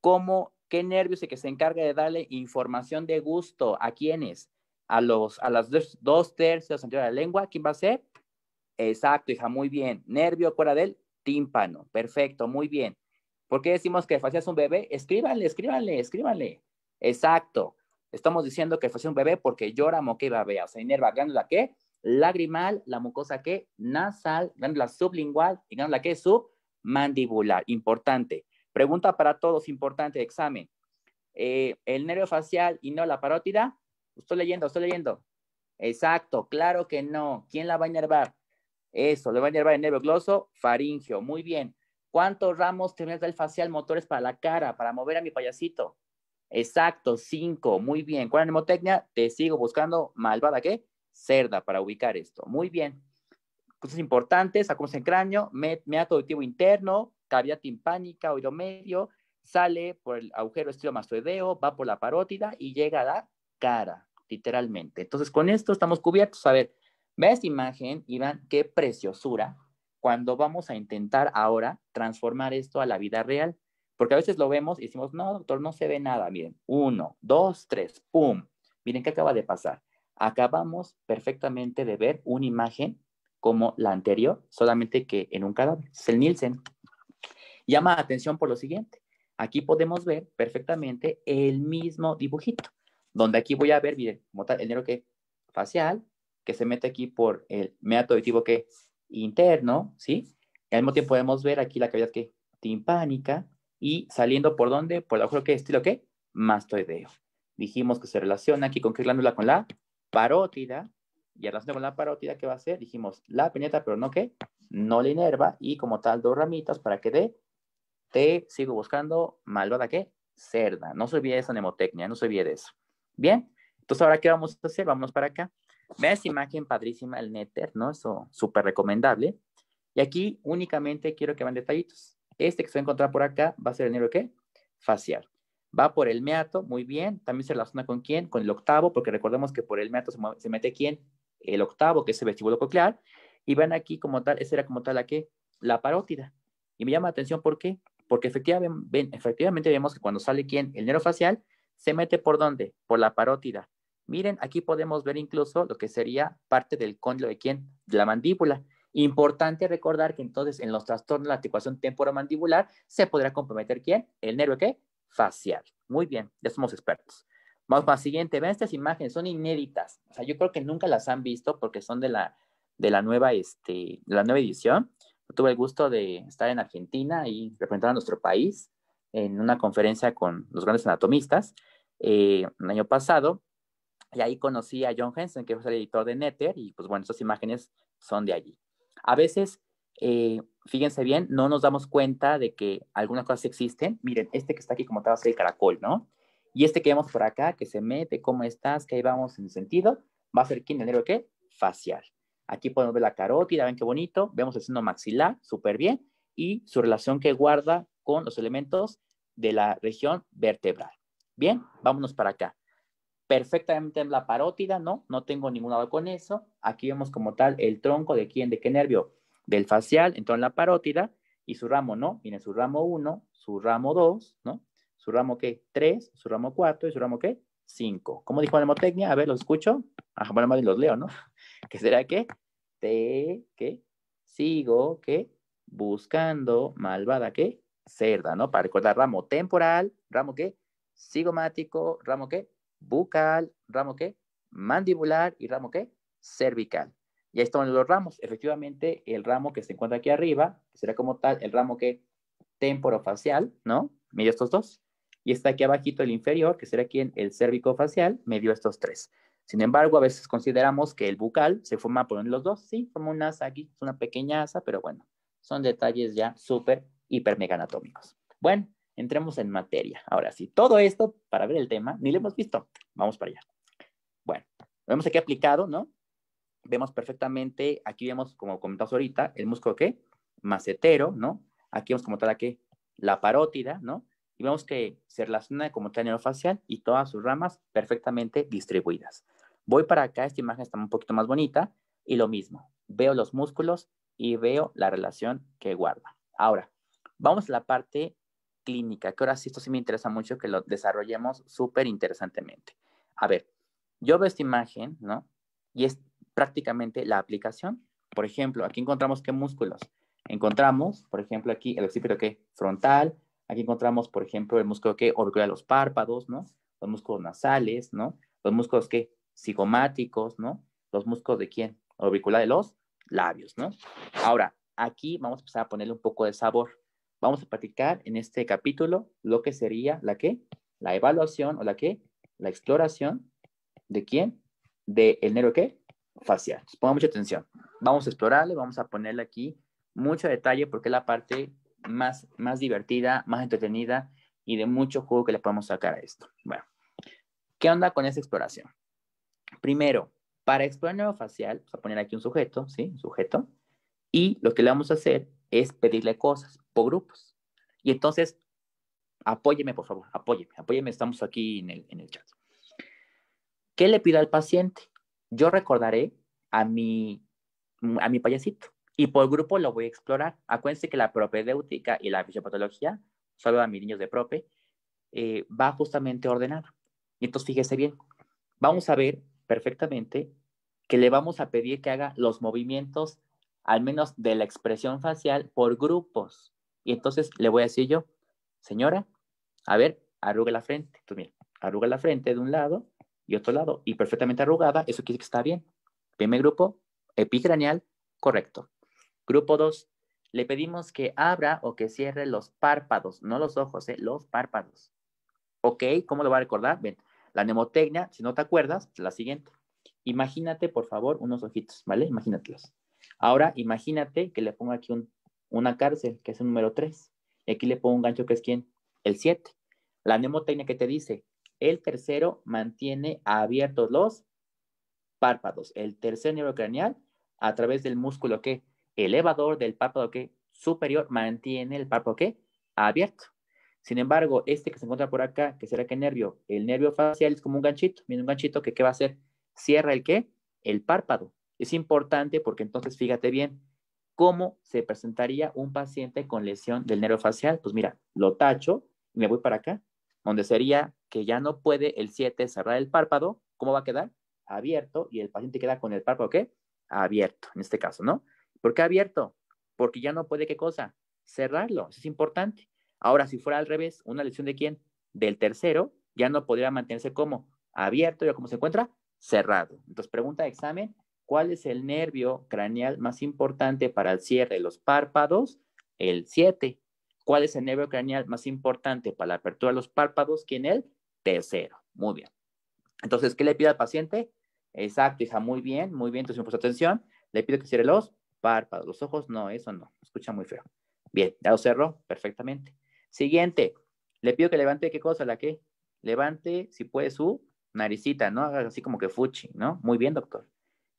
¿cómo, qué nervios y que se encarga de darle información de gusto a quiénes? A, los, a las dos, tercios de la lengua, ¿quién va a ser? Exacto, hija, muy bien. Nervio fuera del tímpano. Perfecto, muy bien. ¿Por qué decimos que fascia un bebé? Escríbanle, escríbanle, escríbanle. Exacto. Estamos diciendo que fuese un bebé porque llora moquea y babea. O sea, inerva glándula qué lagrimal, la mucosa que nasal, la sublingual y la que submandibular. Importante. Pregunta para todos, importante, examen. Eh, el nervio facial y no la parótida. Estoy leyendo, estoy leyendo. Exacto, claro que no. ¿Quién la va a inervar? Eso, le va a inervar el nervio gloso faringio. Muy bien. ¿Cuántos ramos tiene del facial motores para la cara, para mover a mi payasito? Exacto, cinco. Muy bien. ¿Cuál es la Te sigo buscando, malvada, ¿qué? cerda para ubicar esto. Muy bien. Cosas importantes, sacamos el cráneo, meato auditivo interno, cavidad timpánica, oído medio, sale por el agujero mastoideo, va por la parótida y llega a la cara, literalmente. Entonces, con esto estamos cubiertos. A ver, ve esta imagen Iván, qué preciosura cuando vamos a intentar ahora transformar esto a la vida real. Porque a veces lo vemos y decimos, no, doctor, no se ve nada. Miren, uno, dos, tres, ¡pum! Miren qué acaba de pasar. Acabamos perfectamente de ver una imagen como la anterior, solamente que en un cadáver. Es el Nielsen. Llama atención por lo siguiente. Aquí podemos ver perfectamente el mismo dibujito, donde aquí voy a ver, miren, el nervio que facial, que se mete aquí por el meato auditivo que interno, ¿sí? al mismo tiempo podemos ver aquí la cavidad que timpánica y saliendo por dónde, por el ojo, que estilo que mastoideo. Dijimos que se relaciona aquí con qué glándula, con la parótida, y relación con la parótida, ¿qué va a hacer? Dijimos, la piñata, pero no qué no la inerva, y como tal, dos ramitas para que dé, te sigo buscando, malvada que, cerda. No se olvide de esa mnemotecnia, no se olvide de eso. Bien, entonces ahora qué vamos a hacer? Vamos para acá. Vean esa imagen padrísima, el Netter, ¿no? Eso, súper recomendable. Y aquí únicamente quiero que vean detallitos. Este que se va a encontrar por acá va a ser el nervio ¿qué? Facial va por el meato, muy bien, también se relaciona con quién, con el octavo, porque recordemos que por el meato se, mete quién, el octavo, que es el vestíbulo coclear, y van aquí como tal, esa era como tal la que, la parótida. Y me llama la atención, ¿por qué? Porque efectivamente, ven, efectivamente vemos que cuando sale quién, el nervio facial, se mete por dónde, por la parótida. Miren, aquí podemos ver incluso lo que sería parte del cóndilo de quién, de la mandíbula. Importante recordar que entonces en los trastornos de la articulación temporomandibular se podrá comprometer quién, el nervio qué, facial. Muy bien, ya somos expertos. Vamos para la siguiente. Vean estas imágenes, son inéditas. O sea, yo creo que nunca las han visto porque son de la, de la, nueva, este, la nueva edición. tuve el gusto de estar en Argentina y representar a nuestro país en una conferencia con los grandes anatomistas un eh, el año pasado. Y ahí conocí a John Henson, que es el editor de Netter, y pues bueno, estas imágenes son de allí. A veces eh, fíjense bien, no nos damos cuenta de que algunas cosas existen. Miren, este que está aquí, como tal va el caracol, ¿no? Y este que vemos por acá, que se mete, cómo estás, que ahí vamos en sentido, va a ser ¿quién enero qué? Facial. Aquí podemos ver la carótida, ven qué bonito, vemos el seno maxilar, súper bien, y su relación que guarda con los elementos de la región vertebral. Bien, vámonos para acá. Perfectamente en la parótida, ¿no? No tengo ningún lado con eso. Aquí vemos como tal el tronco de quién, de qué nervio, del facial, entonces en la parótida y su ramo, ¿no? viene su ramo 1, su ramo 2, ¿no? Su ramo, ¿qué? 3, su ramo 4 y su ramo, ¿qué? 5. ¿Cómo dijo la hemotecnia? A ver, lo escucho. Ajá, ah, bueno, más los leo, ¿no? [laughs] ¿Qué será que? Te, que sigo, que buscando, malvada, que cerda, ¿no? Para recordar ramo temporal, ramo que Sigomático, ramo que bucal, ramo que mandibular y ramo que cervical. Y ahí están los ramos. Efectivamente, el ramo que se encuentra aquí arriba, que será como tal el ramo que facial, ¿no? Medio estos dos. Y está aquí abajito el inferior, que será aquí en el cérvico-facial, medio estos tres. Sin embargo, a veces consideramos que el bucal se forma por los dos, sí, forma una asa aquí, es una pequeña asa, pero bueno, son detalles ya súper, hiper mega Bueno, entremos en materia. Ahora sí, todo esto para ver el tema, ni lo hemos visto. Vamos para allá. Bueno, vemos aquí aplicado, ¿no? vemos perfectamente, aquí vemos, como comentamos ahorita, el músculo que macetero, ¿no? Aquí vemos como tal aquí la parótida, ¿no? Y vemos que se relaciona como tal facial y todas sus ramas perfectamente distribuidas. Voy para acá, esta imagen está un poquito más bonita y lo mismo, veo los músculos y veo la relación que guarda. Ahora, vamos a la parte clínica, que ahora sí esto sí me interesa mucho que lo desarrollemos súper interesantemente. A ver, yo veo esta imagen, ¿no? Y es, prácticamente la aplicación. Por ejemplo, aquí encontramos qué músculos. Encontramos, por ejemplo, aquí el occipito que frontal, aquí encontramos, por ejemplo, el músculo que orbicular los párpados, ¿no? Los músculos nasales, ¿no? Los músculos que cigomáticos, ¿no? Los músculos de quién? Orbicular de los labios, ¿no? Ahora, aquí vamos a empezar a ponerle un poco de sabor. Vamos a practicar en este capítulo lo que sería la que la evaluación o la que la exploración de quién? De el nervio qué? facial. ponga mucha atención. Vamos a explorarle, vamos a ponerle aquí mucho detalle porque es la parte más, más divertida, más entretenida y de mucho juego que le podemos sacar a esto. Bueno, ¿qué onda con esa exploración? Primero, para explorar el neurofacial, vamos a poner aquí un sujeto, ¿sí? Un sujeto. Y lo que le vamos a hacer es pedirle cosas por grupos. Y entonces, apóyeme, por favor, apóyeme, apóyeme, estamos aquí en el, en el chat. ¿Qué le pido al paciente? yo recordaré a mi, a mi payasito y por grupo lo voy a explorar. Acuérdense que la propedéutica y la fisiopatología, solo a mis niños de prope, eh, va justamente ordenado. Y entonces fíjese bien, vamos a ver perfectamente que le vamos a pedir que haga los movimientos, al menos de la expresión facial, por grupos. Y entonces le voy a decir yo, señora, a ver, arruga la frente. Tú mira, arruga la frente de un lado, y otro lado, y perfectamente arrugada, eso quiere decir que está bien. PM grupo, epigranial, correcto. Grupo 2, le pedimos que abra o que cierre los párpados, no los ojos, eh, los párpados. ¿Ok? ¿Cómo lo va a recordar? Ven, la nemotecnia, si no te acuerdas, la siguiente. Imagínate, por favor, unos ojitos, ¿vale? Imagínatelos. Ahora, imagínate que le pongo aquí una cárcel, que es el número 3. Y aquí le pongo un gancho, que es quién? El 7. La nemotecnia que te dice, el tercero mantiene abiertos los párpados. El tercer nervio craneal, a través del músculo que elevador del párpado que superior, mantiene el párpado que abierto. Sin embargo, este que se encuentra por acá, que será que nervio, el nervio facial es como un ganchito. Mira, un ganchito que ¿qué va a hacer? Cierra el qué? El párpado. Es importante porque entonces fíjate bien cómo se presentaría un paciente con lesión del nervio facial. Pues mira, lo tacho y me voy para acá donde sería que ya no puede el 7 cerrar el párpado, ¿cómo va a quedar? Abierto y el paciente queda con el párpado, ¿qué? Abierto, en este caso, ¿no? ¿Por qué abierto? Porque ya no puede, ¿qué cosa? Cerrarlo, eso es importante. Ahora, si fuera al revés, una lesión de quién? Del tercero, ya no podría mantenerse como abierto, ya cómo se encuentra, cerrado. Entonces, pregunta de examen, ¿cuál es el nervio craneal más importante para el cierre de los párpados? El 7. ¿Cuál es el nervio craneal más importante para la apertura de los párpados? que en el Tercero. Muy bien. Entonces, ¿qué le pido al paciente? Exacto, hija, muy bien, muy bien, entonces me puso atención. Le pido que cierre los párpados, los ojos, no, eso no, escucha muy feo. Bien, ya lo cerró perfectamente. Siguiente, le pido que levante, ¿qué cosa? ¿La que Levante, si puede, su naricita, ¿no? Haga así como que fuchi, ¿no? Muy bien, doctor.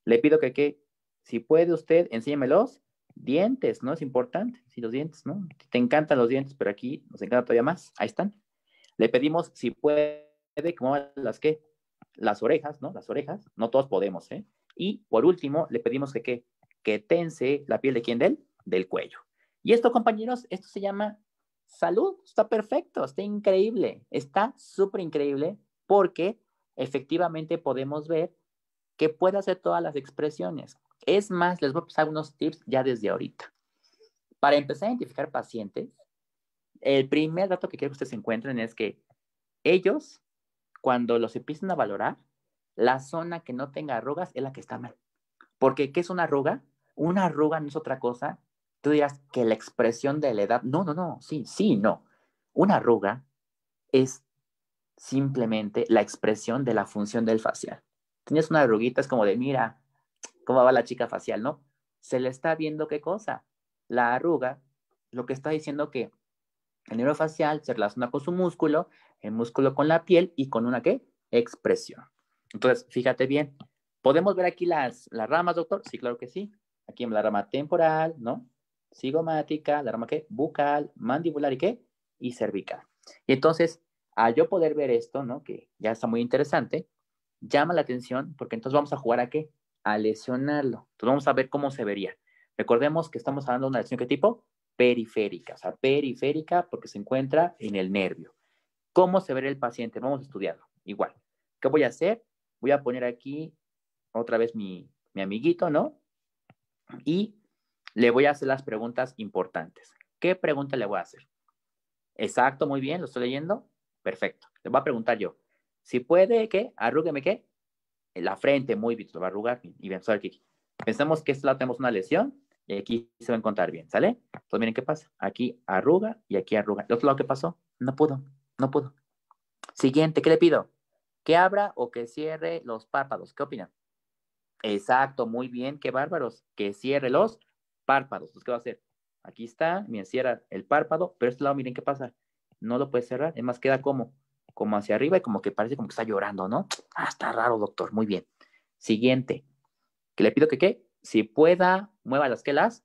Le pido que, Si puede usted, los. Dientes, ¿no? Es importante, sí, los dientes, ¿no? Te encantan los dientes, pero aquí nos encanta todavía más. Ahí están. Le pedimos si puede ¿cómo las que, las orejas, ¿no? Las orejas, no todos podemos, ¿eh? Y por último, le pedimos que que tense la piel de quién del, del cuello. Y esto, compañeros, esto se llama salud. Está perfecto, está increíble, está súper increíble porque efectivamente podemos ver que puede hacer todas las expresiones. Es más, les voy a pasar unos tips ya desde ahorita. Para empezar a identificar pacientes, el primer dato que quiero que ustedes encuentren es que ellos, cuando los empiezan a valorar, la zona que no tenga arrugas es la que está mal. Porque, ¿qué es una arruga? Una arruga no es otra cosa. Tú dirás que la expresión de la edad, no, no, no, sí, sí, no. Una arruga es simplemente la expresión de la función del facial. Tienes una arruguita, es como de, mira, cómo va la chica facial, ¿no? Se le está viendo qué cosa, la arruga, lo que está diciendo que el nervio facial se relaciona con su músculo, el músculo con la piel y con una qué? Expresión. Entonces, fíjate bien, ¿podemos ver aquí las, las ramas, doctor? Sí, claro que sí. Aquí en la rama temporal, ¿no? Sigomática, la rama qué? Bucal, mandibular y qué? Y cervical. Y entonces, al yo poder ver esto, ¿no? Que ya está muy interesante, llama la atención porque entonces vamos a jugar a qué? a lesionarlo. Entonces vamos a ver cómo se vería. Recordemos que estamos hablando de una lesión qué tipo? Periférica, o sea, periférica porque se encuentra en el nervio. ¿Cómo se vería el paciente? Vamos a estudiarlo. Igual. ¿Qué voy a hacer? Voy a poner aquí otra vez mi, mi amiguito, ¿no? Y le voy a hacer las preguntas importantes. ¿Qué pregunta le voy a hacer? Exacto, muy bien, lo estoy leyendo. Perfecto. Le voy a preguntar yo. Si puede, ¿qué? Arrúgueme, ¿qué? la frente muy bien, se va a arrugar y bien, que aquí. Pensamos que este lado tenemos una lesión y aquí se va a encontrar bien, ¿sale? Entonces miren qué pasa, aquí arruga y aquí arruga. El otro lado, ¿qué pasó? No pudo, no pudo. Siguiente, ¿qué le pido? Que abra o que cierre los párpados, ¿qué opinan? Exacto, muy bien, qué bárbaros, que cierre los párpados. Entonces, ¿qué va a hacer? Aquí está, miren, cierra el párpado, pero este lado, miren qué pasa. No lo puede cerrar, es más, queda como como hacia arriba y como que parece como que está llorando, ¿no? [tsk] Ah, está raro, doctor. Muy bien. Siguiente. Que le pido que qué? Si pueda, mueva las que las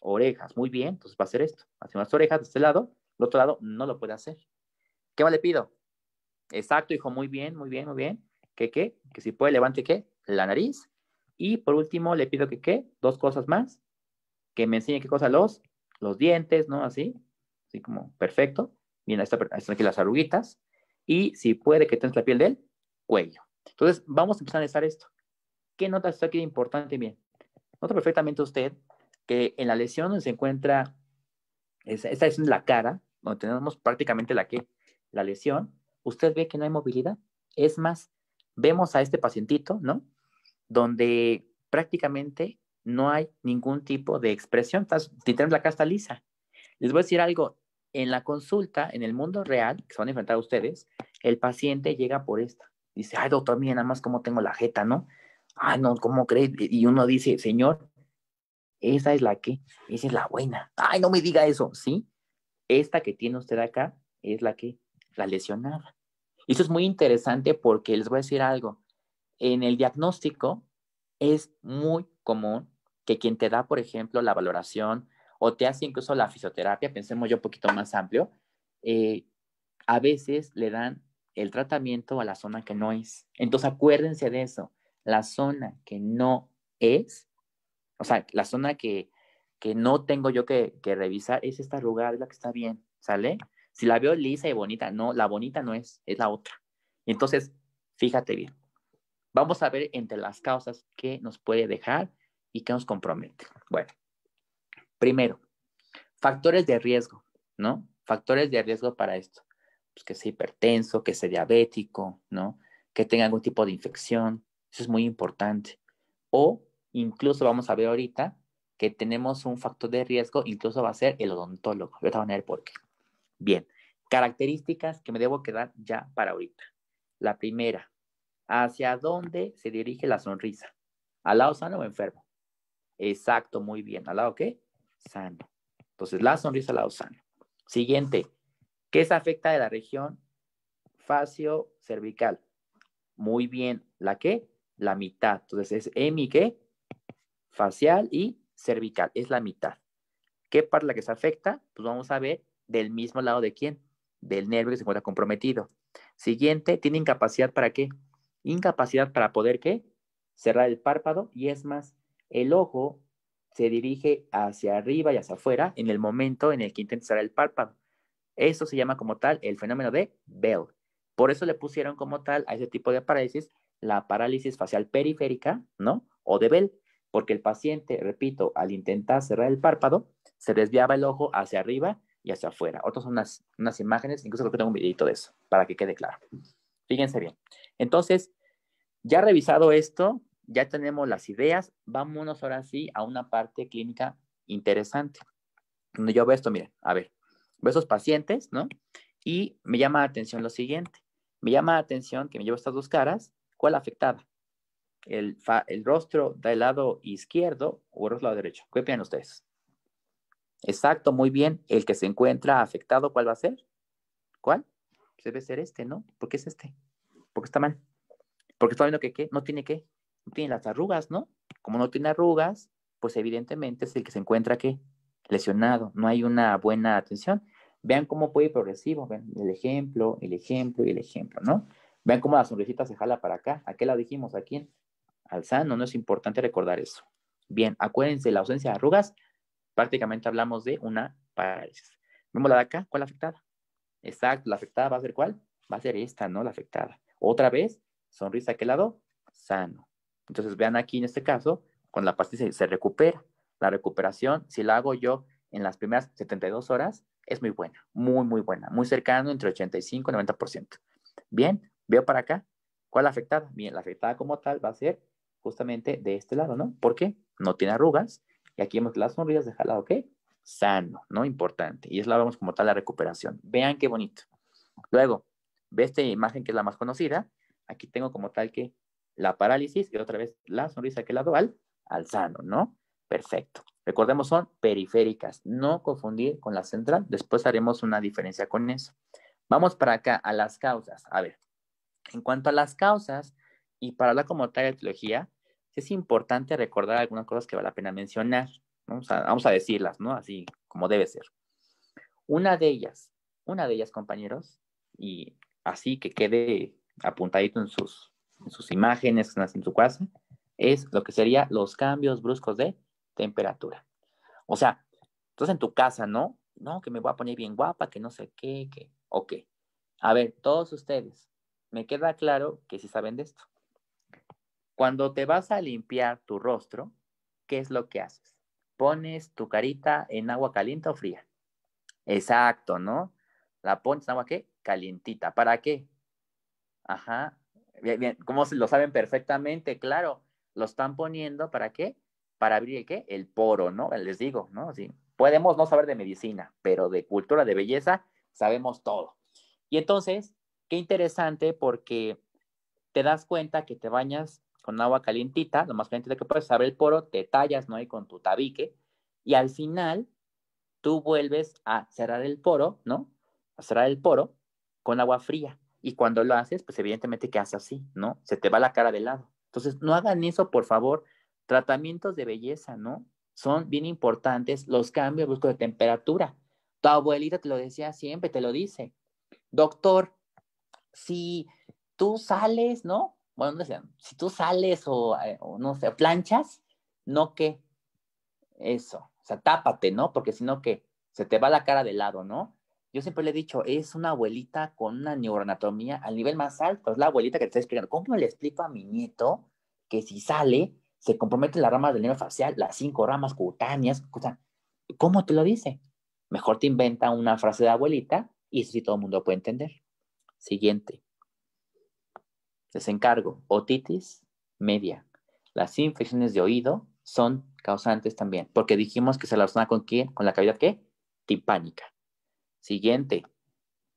orejas. Muy bien, entonces va a hacer esto. Hace las orejas de este lado, el otro lado no lo puede hacer. ¿Qué más le pido? Exacto, hijo, muy bien, muy bien, muy bien. ¿Qué qué? Que si puede levante qué? La nariz. Y por último le pido que qué? Dos cosas más. Que me enseñe qué cosa los los dientes, ¿no? Así. Así como perfecto. Bien, ahí están aquí las arruguitas y si puede que tengas la piel del cuello. Entonces, vamos a empezar a analizar esto. ¿Qué nota está aquí importante? Bien, nota perfectamente usted que en la lesión donde se encuentra, esta es la cara, donde tenemos prácticamente la que, la lesión, usted ve que no hay movilidad. Es más, vemos a este pacientito, ¿no? Donde prácticamente no hay ningún tipo de expresión, tenemos la cara está lisa. Les voy a decir algo, en la consulta, en el mundo real, que se van a enfrentar a ustedes, el paciente llega por esta. Dice, ay, doctor, mira nada más cómo tengo la jeta, ¿no? Ah, no, ¿cómo crees? Y uno dice, señor, esa es la que, esa es la buena. Ay, no me diga eso, ¿sí? Esta que tiene usted acá es la que, la lesionaba. Y eso es muy interesante porque les voy a decir algo. En el diagnóstico es muy común que quien te da, por ejemplo, la valoración o te hace incluso la fisioterapia, pensemos yo un poquito más amplio, eh, a veces le dan el tratamiento a la zona que no es. Entonces acuérdense de eso, la zona que no es, o sea, la zona que, no tengo yo que, revisar es esta lugar la que está bien, ¿sale? Si la veo lisa y bonita, no, la bonita no es, es la otra. Entonces, fíjate bien. Vamos a ver entre las causas qué nos puede dejar y qué nos compromete. Bueno, Primero, factores de riesgo, ¿no? Factores de riesgo para esto. Pues que sea hipertenso, que sea diabético, ¿no? Que tenga algún tipo de infección. Eso es muy importante. O incluso vamos a ver ahorita que tenemos un factor de riesgo, incluso va a ser el odontólogo. Ahorita van a ver por qué. Bien, características que me debo quedar ya para ahorita. La primera, ¿hacia dónde se dirige la sonrisa? ¿Al lado sano o enfermo? Exacto, muy bien. ¿Al lado qué? sano. Entonces, la sonrisa al lado sano. Siguiente, ¿qué se afecta de la región facio-cervical? Muy bien, ¿la qué? La mitad. Entonces, es y ¿qué? Facial y cervical, es la mitad. ¿Qué parte la que se afecta? Pues vamos a ver del mismo lado de quién, del nervio que se encuentra comprometido. Siguiente, tiene incapacidad para qué? Incapacidad para poder qué? Cerrar el párpado y es más, el ojo se dirige hacia arriba y hacia afuera en el momento en el que intenta cerrar el párpado. Eso se llama como tal el fenómeno de Bell. Por eso le pusieron como tal a ese tipo de parálisis la parálisis facial periférica, ¿no? O de Bell, porque el paciente, repito, al intentar cerrar el párpado, se desviaba el ojo hacia arriba y hacia afuera. Otras son unas, imágenes, incluso creo que tengo un videito de eso, para que quede claro. Fíjense bien. Entonces, ya revisado esto, ya tenemos las ideas, vámonos ahora sí a una parte clínica interesante. Donde yo veo esto, miren, a ver, veo esos pacientes, ¿no? Y me llama la atención lo siguiente. Me llama la atención que me llevo estas dos caras, ¿cuál afectada? El, el rostro del lado izquierdo o el rostro del lado derecho. ¿Qué opinan ustedes? Exacto, muy bien. El que se encuentra afectado, ¿cuál va a ser? ¿Cuál? Pues debe ser este, ¿no? ¿Por qué es este? Porque está mal. Porque está viendo que ¿qué? no tiene qué no tiene las arrugas, ¿no? Como no tiene arrugas, pues evidentemente es el que se encuentra que lesionado, no hay una buena atención. Vean cómo puede ir progresivo, ven el ejemplo, el ejemplo y el ejemplo, ¿no? Vean cómo la sonrisita se jala para acá. ¿A qué la dijimos? ¿A quién? Al sano, no es importante recordar eso. Bien, acuérdense, la ausencia de arrugas, prácticamente hablamos de una parálisis. Vemos la de acá, ¿cuál afectada? Exacto, la afectada va a ser cuál? Va a ser esta, ¿no? La afectada. Otra vez, sonrisa a qué lado? Sano. Entonces, vean aquí en este caso, con la pastilla se, recupera. La recuperación, si la hago yo en las primeras 72 horas, es muy buena, muy, muy buena, muy cercano, entre 85 y 90%. Bien, veo para acá, ¿cuál afectada? Bien, la afectada como tal va a ser justamente de este lado, ¿no? Porque no tiene arrugas, y aquí vemos las sonrisas de jalado, ¿ok? Sano, ¿no? Importante. Y es la vemos como tal la recuperación. Vean qué bonito. Luego, ve esta imagen que es la más conocida. Aquí tengo como tal que la parálisis y otra vez la sonrisa que la dual al sano, ¿no? Perfecto. Recordemos, son periféricas, no confundir con la central. Después haremos una diferencia con eso. Vamos para acá, a las causas. A ver, en cuanto a las causas y para hablar como tal de etiología, es importante recordar algunas cosas que vale la pena mencionar. Vamos a, vamos a decirlas, ¿no? Así como debe ser. Una de ellas, una de ellas, compañeros, y así que quede apuntadito en sus sus imágenes en su casa, es lo que sería los cambios bruscos de temperatura. O sea, entonces en tu casa, ¿no? No, que me voy a poner bien guapa, que no sé qué, que, qué A ver, todos ustedes, me queda claro que sí saben de esto. Cuando te vas a limpiar tu rostro, ¿qué es lo que haces? Pones tu carita en agua caliente o fría. Exacto, ¿no? La pones en agua qué? Calientita. ¿Para qué? Ajá, Bien, bien, ¿Cómo lo saben perfectamente? Claro, lo están poniendo para qué? Para abrir el qué? El poro, ¿no? Les digo, ¿no? Sí. Podemos no saber de medicina, pero de cultura, de belleza, sabemos todo. Y entonces, qué interesante porque te das cuenta que te bañas con agua calientita, lo más caliente que puedes, abre el poro, te tallas, ¿no? Y con tu tabique, y al final tú vuelves a cerrar el poro, ¿no? A cerrar el poro con agua fría. Y cuando lo haces, pues evidentemente que hace así, ¿no? Se te va la cara de lado. Entonces, no hagan eso, por favor. Tratamientos de belleza, ¿no? Son bien importantes los cambios bruscos de temperatura. Tu abuelita te lo decía siempre, te lo dice. Doctor, si tú sales, ¿no? Bueno, si tú sales o, eh, o no sé, planchas, no que eso, o sea, tápate, ¿no? Porque si no que se te va la cara de lado, ¿no? Yo siempre le he dicho, es una abuelita con una neuroanatomía al nivel más alto. Es la abuelita que te está explicando. ¿Cómo le explico a mi nieto que si sale, se comprometen las ramas del nervio facial, las cinco ramas cutáneas? ¿Cómo te lo dice? Mejor te inventa una frase de abuelita y eso todo el mundo puede entender. Siguiente. Desencargo, otitis media. Las infecciones de oído son causantes también, porque dijimos que se relaciona con quién, con la cavidad qué? Timpánica. Siguiente,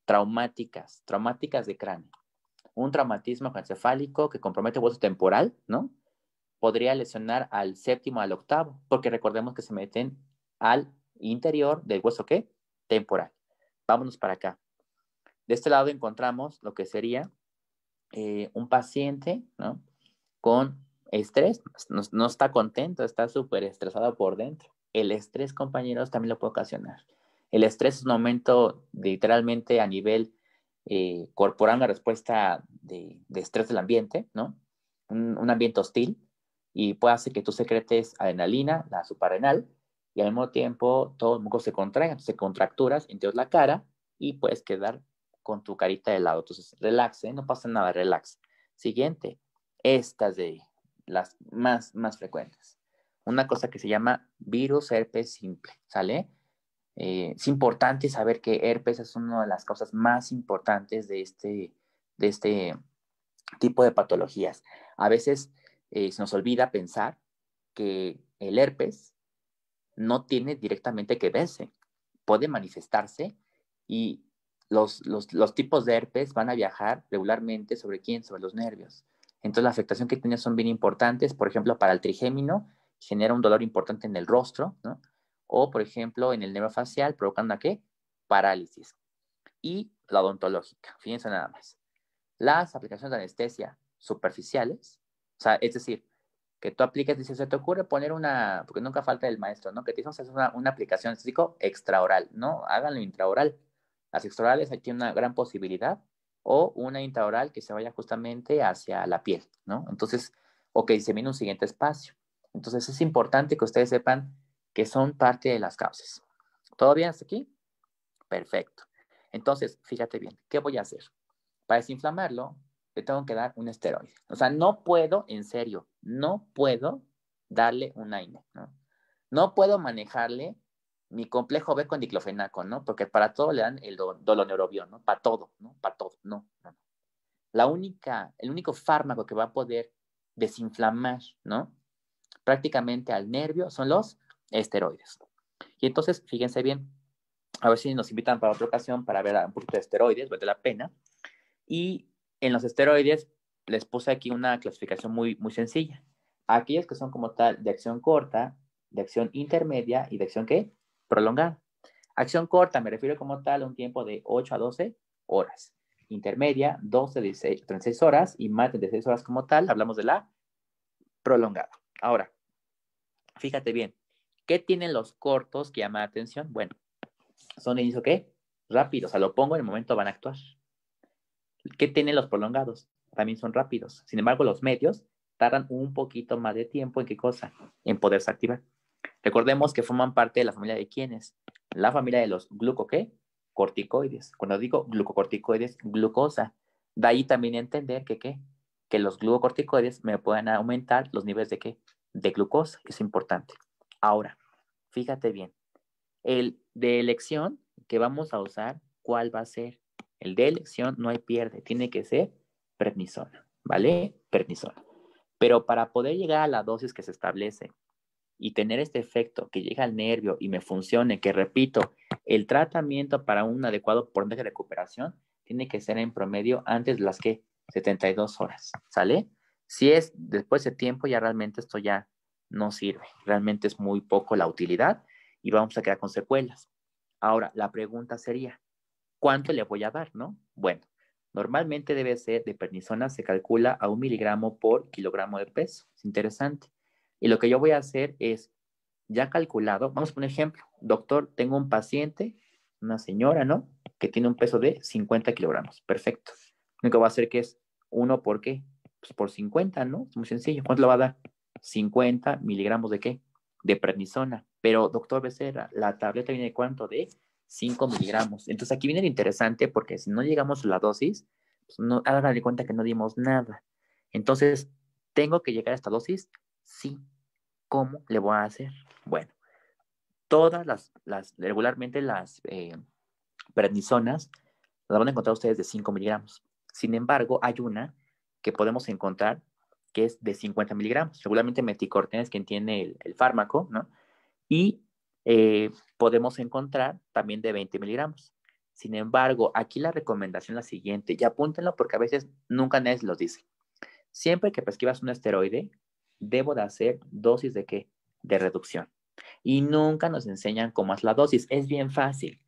traumáticas, traumáticas de cráneo. Un traumatismo encefálico que compromete hueso temporal, ¿no? Podría lesionar al séptimo, al octavo, porque recordemos que se meten al interior del hueso ¿qué? Temporal. Vámonos para acá. De este lado encontramos lo que sería eh, un paciente, ¿no? Con estrés, no, no está contento, está súper estresado por dentro. El estrés, compañeros, también lo puede ocasionar. El estrés es un aumento literalmente a nivel eh, corporal, una respuesta de, estrés del ambiente, ¿no? Un, ambiente hostil y puede hacer que tú secretes adrenalina, la suprarrenal, y al mismo tiempo todo los mundo se contrae, se contracturas, entonces la cara y puedes quedar con tu carita de lado. Entonces, relax, ¿eh? no pasa nada, relax. Siguiente, estas de las más, más frecuentes. Una cosa que se llama virus herpes simple, ¿sale? Eh, es importante saber que herpes es una de las causas más importantes de este, de este tipo de patologías. A veces eh, se nos olvida pensar que el herpes no tiene directamente que verse, puede manifestarse y los, los, tipos de herpes van a viajar regularmente sobre quién, sobre los nervios. Entonces la afectación que tiene son bien importantes, por ejemplo, para el trigémino genera un dolor importante en el rostro, ¿no? o, por ejemplo, en el nervio facial, provocando a qué? Parálisis. Y la odontológica, fíjense nada más. Las aplicaciones de anestesia superficiales, o sea, es decir, que tú apliques, si se te ocurre poner una, porque nunca falta el maestro, ¿no? Que te dicen, una, una aplicación anestésico extraoral, ¿no? Háganlo intraoral. Las extraorales aquí una gran posibilidad, o una intraoral que se vaya justamente hacia la piel, ¿no? Entonces, o que disemine un siguiente espacio. Entonces, es importante que ustedes sepan que son parte de las causas. ¿Todo bien hasta aquí? Perfecto. Entonces, fíjate bien, ¿qué voy a hacer? Para desinflamarlo, le tengo que dar un esteroide. O sea, no puedo, en serio, no puedo darle un AINE, ¿no? No puedo manejarle mi complejo B con diclofenaco, ¿no? Porque para todo le dan el doloneurobión, ¿no? Para todo, ¿no? Para todo, no, no. La única, el único fármaco que va a poder desinflamar, ¿no? Prácticamente al nervio son los esteroides. Y entonces, fíjense bien, a ver si nos invitan para otra ocasión para ver un poquito de esteroides, vale la pena. Y en los esteroides les puse aquí una clasificación muy, muy sencilla. Aquellos que son como tal de acción corta, de acción intermedia y de acción ¿qué? prolongada. Acción corta me refiero como tal a un tiempo de 8 a 12 horas. Intermedia, 12 a 16, 36 horas y más de 36 horas como tal, hablamos de la prolongada. Ahora, fíjate bien, ¿Qué tienen los cortos que llama la atención? Bueno, son inicio qué? Rápidos, o sea, lo pongo en el momento van a actuar. ¿Qué tienen los prolongados? También son rápidos. Sin embargo, los medios tardan un poquito más de tiempo en qué cosa? En poderse activar. Recordemos que forman parte de la familia de quiénes? La familia de los gluco Corticoides. Cuando digo glucocorticoides, glucosa. De ahí también entender que qué? Que los glucocorticoides me pueden aumentar los niveles de qué? De glucosa, que es importante. Ahora, fíjate bien, el de elección que vamos a usar, ¿cuál va a ser? El de elección no hay pierde, tiene que ser prednisona, ¿vale? Prednisona. Pero para poder llegar a la dosis que se establece y tener este efecto que llega al nervio y me funcione, que repito, el tratamiento para un adecuado porcentaje de recuperación tiene que ser en promedio antes de las que 72 horas, ¿sale? Si es después de tiempo, ya realmente estoy ya no sirve. Realmente es muy poco la utilidad y vamos a quedar con secuelas. Ahora, la pregunta sería, ¿cuánto le voy a dar, no? Bueno, normalmente debe ser de pernisona, se calcula a un miligramo por kilogramo de peso. Es interesante. Y lo que yo voy a hacer es, ya calculado, vamos a poner ejemplo, doctor, tengo un paciente, una señora, ¿no? Que tiene un peso de 50 kilogramos. Perfecto. Lo único que va a hacer que es uno, por qué? Pues por 50, ¿no? Es muy sencillo. ¿Cuánto le va a dar? 50 miligramos de qué? De prednisona. Pero, doctor Becerra, ¿la tableta viene de cuánto? De 5 miligramos. Entonces aquí viene lo interesante porque si no llegamos a la dosis, pues, no, ahora de cuenta que no dimos nada. Entonces, ¿tengo que llegar a esta dosis? Sí. ¿Cómo le voy a hacer? Bueno, todas las, las regularmente las eh, prednisonas las van a encontrar ustedes de 5 miligramos. Sin embargo, hay una que podemos encontrar que es de 50 miligramos, seguramente es quien tiene el, fármaco, ¿no? Y eh, podemos encontrar también de 20 miligramos. Sin embargo, aquí la recomendación es la siguiente, y apúntenlo porque a veces nunca nadie los dice. Siempre que prescribas un esteroide, debo de hacer dosis de qué? De reducción. Y nunca nos enseñan cómo es la dosis. Es bien fácil.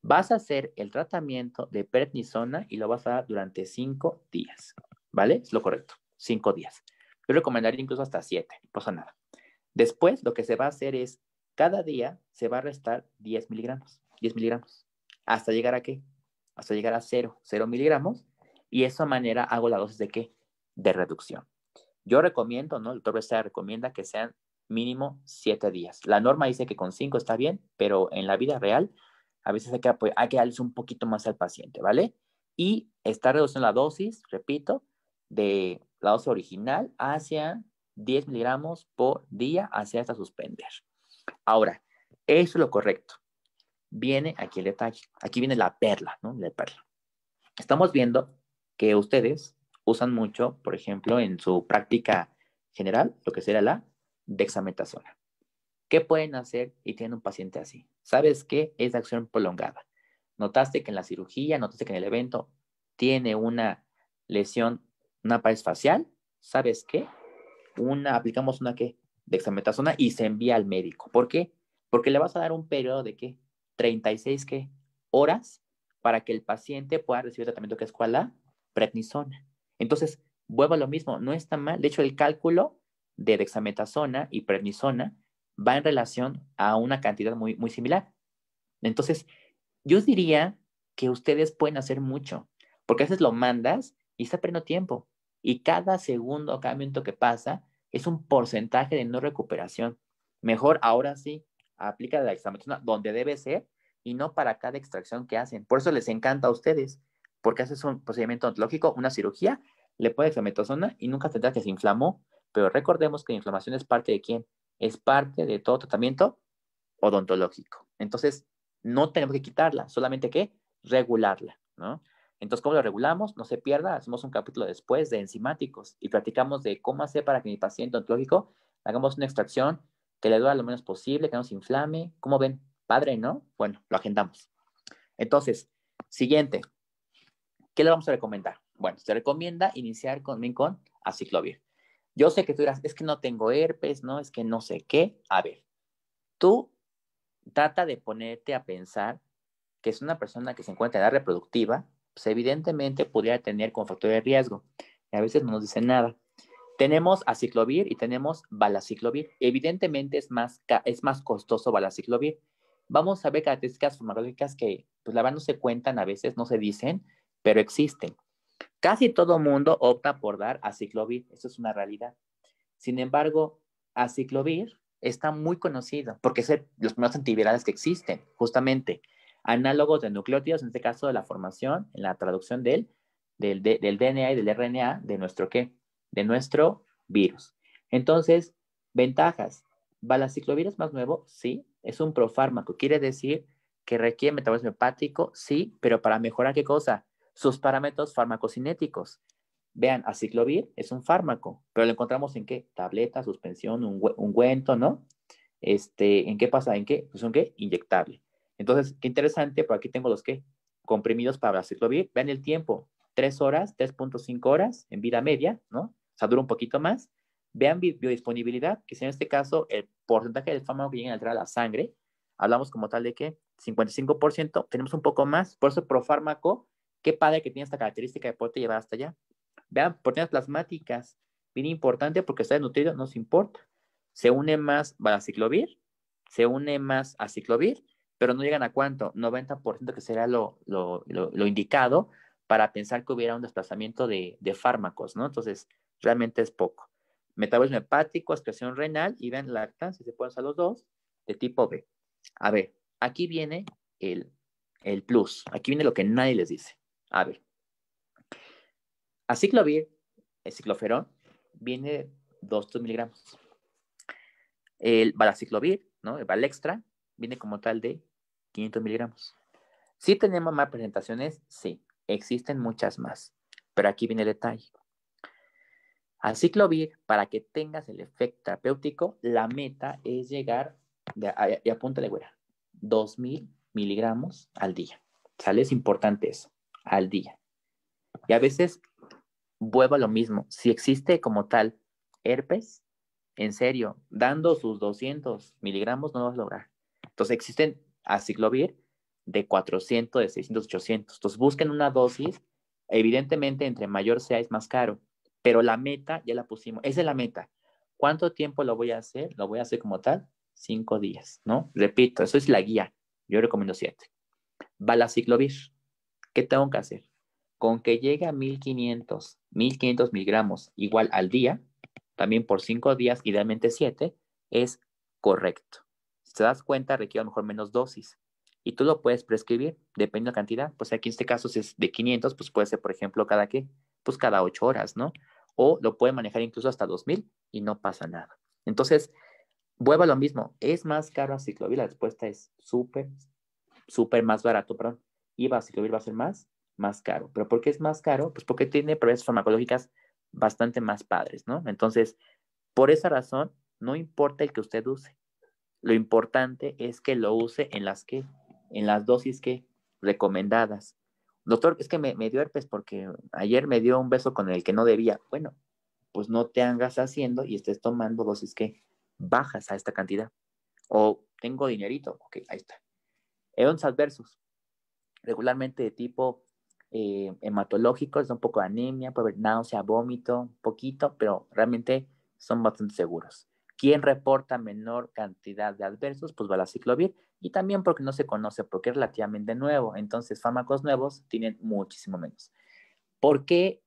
Vas a hacer el tratamiento de prednisona y lo vas a dar durante cinco días. ¿Vale? Es lo correcto cinco días. Yo recomendaría incluso hasta siete, no pasa nada. Después, lo que se va a hacer es, cada día se va a restar 10 miligramos, 10 miligramos. ¿Hasta llegar a qué? Hasta llegar a 0, 0 miligramos. Y de esa manera hago la dosis de qué? De reducción. Yo recomiendo, ¿no? El doctor se recomienda que sean mínimo siete días. La norma dice que con 5 está bien, pero en la vida real a veces hay que, un poquito más al paciente, ¿vale? Y está reduciendo la dosis, repito, de la dosis original hacia 10 miligramos por día hacia hasta suspender. Ahora, eso es lo correcto. Viene aquí el detalle. Aquí viene la perla, ¿no? La perla. Estamos viendo que ustedes usan mucho, por ejemplo, en su práctica general, lo que será la dexametasona. ¿Qué pueden hacer y tienen un paciente así? ¿Sabes qué? Es acción prolongada. Notaste que en la cirugía, notaste que en el evento tiene una lesión una pared facial, ¿sabes qué? Una, aplicamos una qué? Dexametasona y se envía al médico. ¿Por qué? Porque le vas a dar un periodo de qué? 36 qué? Horas para que el paciente pueda recibir tratamiento que es cual la prednisona. Entonces, vuelvo a lo mismo, no está mal. De hecho, el cálculo de dexametasona y prednisona va en relación a una cantidad muy, muy similar. Entonces, yo diría que ustedes pueden hacer mucho, porque a veces lo mandas y está perdiendo tiempo y cada segundo que pasa es un porcentaje de no recuperación. Mejor ahora sí, aplica la dexametasona donde debe ser y no para cada extracción que hacen. Por eso les encanta a ustedes, porque haces un procedimiento odontológico, una cirugía, le pones dexametasona y nunca tendrás que se inflamó. Pero recordemos que la inflamación es parte de quién? Es parte de todo tratamiento odontológico. Entonces, no tenemos que quitarla, solamente que regularla, ¿no? Entonces, ¿cómo lo regulamos? No se pierda, hacemos un capítulo después de enzimáticos y platicamos de cómo hacer para que mi paciente ontológico hagamos una extracción que le duela lo menos posible, que no se inflame. ¿Cómo ven? Padre, ¿no? Bueno, lo agendamos. Entonces, siguiente. ¿Qué le vamos a recomendar? Bueno, se recomienda iniciar con, con aciclovir. Yo sé que tú dirás, es que no tengo herpes, no, es que no sé qué. A ver, tú trata de ponerte a pensar que es una persona que se encuentra en edad reproductiva, pues evidentemente podría tener como factor de riesgo. a veces no nos dicen nada. Tenemos aciclovir y tenemos valaciclovir. Evidentemente es más, es más costoso valaciclovir. Vamos a ver características farmacológicas que, pues la verdad, no se cuentan a veces, no se dicen, pero existen. Casi todo mundo opta por dar aciclovir. Eso es una realidad. Sin embargo, aciclovir está muy conocido porque es los primeros antivirales que existen, justamente análogos de nucleótidos, en este caso de la formación, en la traducción del, del, DNA y del RNA de nuestro qué, de nuestro virus. Entonces, ventajas. ¿Valaciclovir es más nuevo? Sí. Es un profármaco. Quiere decir que requiere metabolismo hepático, sí, pero para mejorar qué cosa? Sus parámetros farmacocinéticos. Vean, aciclovir es un fármaco, pero lo encontramos en qué? Tableta, suspensión, un ungüento, ¿no? Este, ¿En qué pasa? ¿En qué? Pues en qué? Inyectable. Entonces, qué interesante, por aquí tengo los que comprimidos para ciclovir. Vean el tiempo, 3 horas, 3.5 horas en vida media, ¿no? O sea, dura un poquito más. Vean biodisponibilidad, que es en este caso el porcentaje del fármaco que llega a entrar a la sangre. Hablamos como tal de que 55%, tenemos un poco más, por eso profármaco, qué padre que tiene esta característica de poder llevar hasta allá. Vean, proteínas plasmáticas, bien importante porque está nutrido, no se importa. Se une más ciclovir, se une más a ciclovir, pero no llegan a cuánto, 90% que sería lo, indicado para pensar que hubiera un desplazamiento de, fármacos, ¿no? Entonces, realmente es poco. Metabolismo hepático, excreción renal y vean lactancia, se pueden usar los dos, de tipo B. A ver, aquí viene el, plus, aquí viene lo que nadie les dice. A ver, aciclovir, el cicloferón, viene 2, miligramos. El balaciclovir, ¿no? El extra, viene como tal de 500 miligramos. Si tenemos más presentaciones, sí, existen muchas más, pero aquí viene el detalle. Al ciclovir, para que tengas el efecto terapéutico, la meta es llegar, y apúntale, güera, 2000 miligramos al día. ¿Sale? Es importante eso, al día. Y a veces vuelvo a lo mismo. Si existe como tal herpes, en serio, dando sus 200 miligramos no vas a lograr. Entonces existen ciclovir de 400, de 600, 800. Entonces busquen una dosis, evidentemente entre mayor sea es más caro, pero la meta ya la pusimos, esa es la meta. ¿Cuánto tiempo lo voy a hacer? Lo voy a hacer como tal, cinco días, ¿no? Repito, eso es la guía, yo recomiendo siete. ciclovir. ¿qué tengo que hacer? Con que llegue a 1500, 1500 miligramos igual al día, también por cinco días, idealmente siete, es correcto. Si te das cuenta, requiere a lo mejor menos dosis. Y tú lo puedes prescribir, dependiendo de la cantidad. Pues aquí en este caso, si es de 500, pues puede ser, por ejemplo, cada qué? Pues cada 8 horas, ¿no? O lo puede manejar incluso hasta 2000 y no pasa nada. Entonces, vuelvo a lo mismo. ¿Es más caro ciclovir La respuesta es súper, súper más barato, perdón. Y ciclovir va a ser más, más caro. ¿Pero por qué es más caro? Pues porque tiene pruebas farmacológicas bastante más padres, ¿no? Entonces, por esa razón, no importa el que usted use, lo importante es que lo use en las que, en las dosis que recomendadas. Doctor, es que me, me dio herpes porque ayer me dio un beso con el que no debía. Bueno, pues no te hagas haciendo y estés tomando dosis que bajas a esta cantidad. O tengo dinerito, ok, ahí está. Eventos adversos, regularmente de tipo eh, hematológico, es un poco de anemia, puede haber náusea, vómito, poquito, pero realmente son bastante seguros. ¿Quién reporta menor cantidad de adversos, pues va la Ciclovir. y también porque no se conoce, porque es relativamente nuevo, entonces fármacos nuevos tienen muchísimo menos. ¿Por qué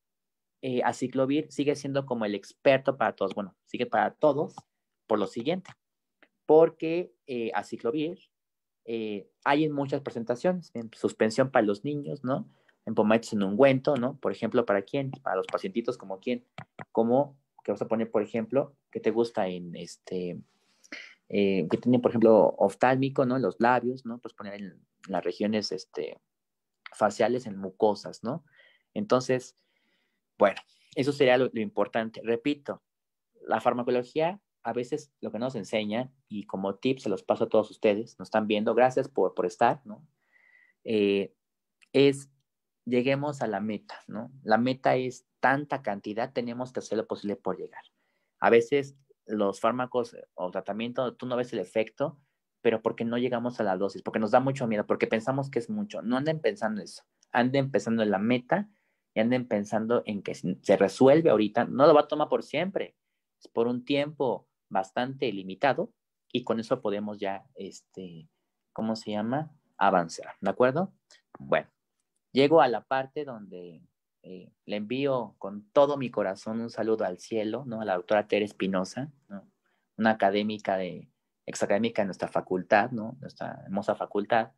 eh, aciclovir sigue siendo como el experto para todos? Bueno, sigue para todos por lo siguiente, porque eh, aciclovir eh, hay en muchas presentaciones, en suspensión para los niños, ¿no? En pomates en ungüento, ¿no? Por ejemplo, ¿para quién? Para los pacientitos como quién, como que vas a poner, por ejemplo, que te gusta en este, eh, que tiene, por ejemplo, oftálmico, ¿no? Los labios, ¿no? Pues poner en las regiones este, faciales, en mucosas, ¿no? Entonces, bueno, eso sería lo, importante. Repito, la farmacología a veces lo que nos enseña, y como tip se los paso a todos ustedes, nos están viendo, gracias por, estar, ¿no? Eh, es lleguemos a la meta, ¿no? La meta es tanta cantidad, tenemos que hacer lo posible por llegar. A veces los fármacos o tratamiento, tú no ves el efecto, pero porque no llegamos a la dosis, porque nos da mucho miedo, porque pensamos que es mucho. No anden pensando eso, anden pensando en la meta y anden pensando en que se resuelve ahorita, no lo va a tomar por siempre, es por un tiempo bastante limitado y con eso podemos ya, este, ¿cómo se llama? Avanzar, ¿de acuerdo? Bueno, Llego a la parte donde eh, le envío con todo mi corazón un saludo al cielo, ¿no? A la doctora Tere Espinosa, Una académica de, exacadémica de nuestra facultad, Nuestra hermosa facultad,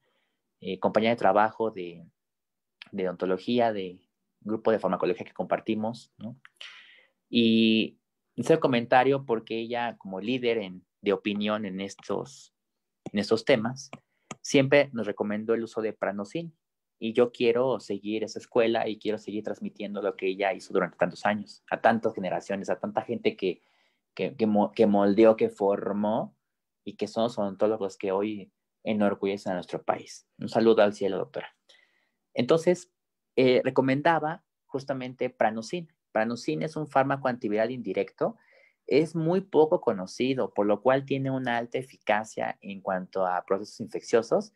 eh, compañera de trabajo de, odontología, de grupo de farmacología que compartimos, ¿no? Y hice el comentario porque ella, como líder de opinión en estos, en estos temas, siempre nos recomendó el uso de pranocin, y yo quiero seguir esa escuela y quiero seguir transmitiendo lo que ella hizo durante tantos años, a tantas generaciones, a tanta gente que, que, que, moldeó, que formó y que son, los todos que hoy enorgullecen a nuestro país. Un saludo al cielo, doctora. Entonces, eh, recomendaba justamente Pranucin. Pranucin es un fármaco antiviral indirecto, es muy poco conocido, por lo cual tiene una alta eficacia en cuanto a procesos infecciosos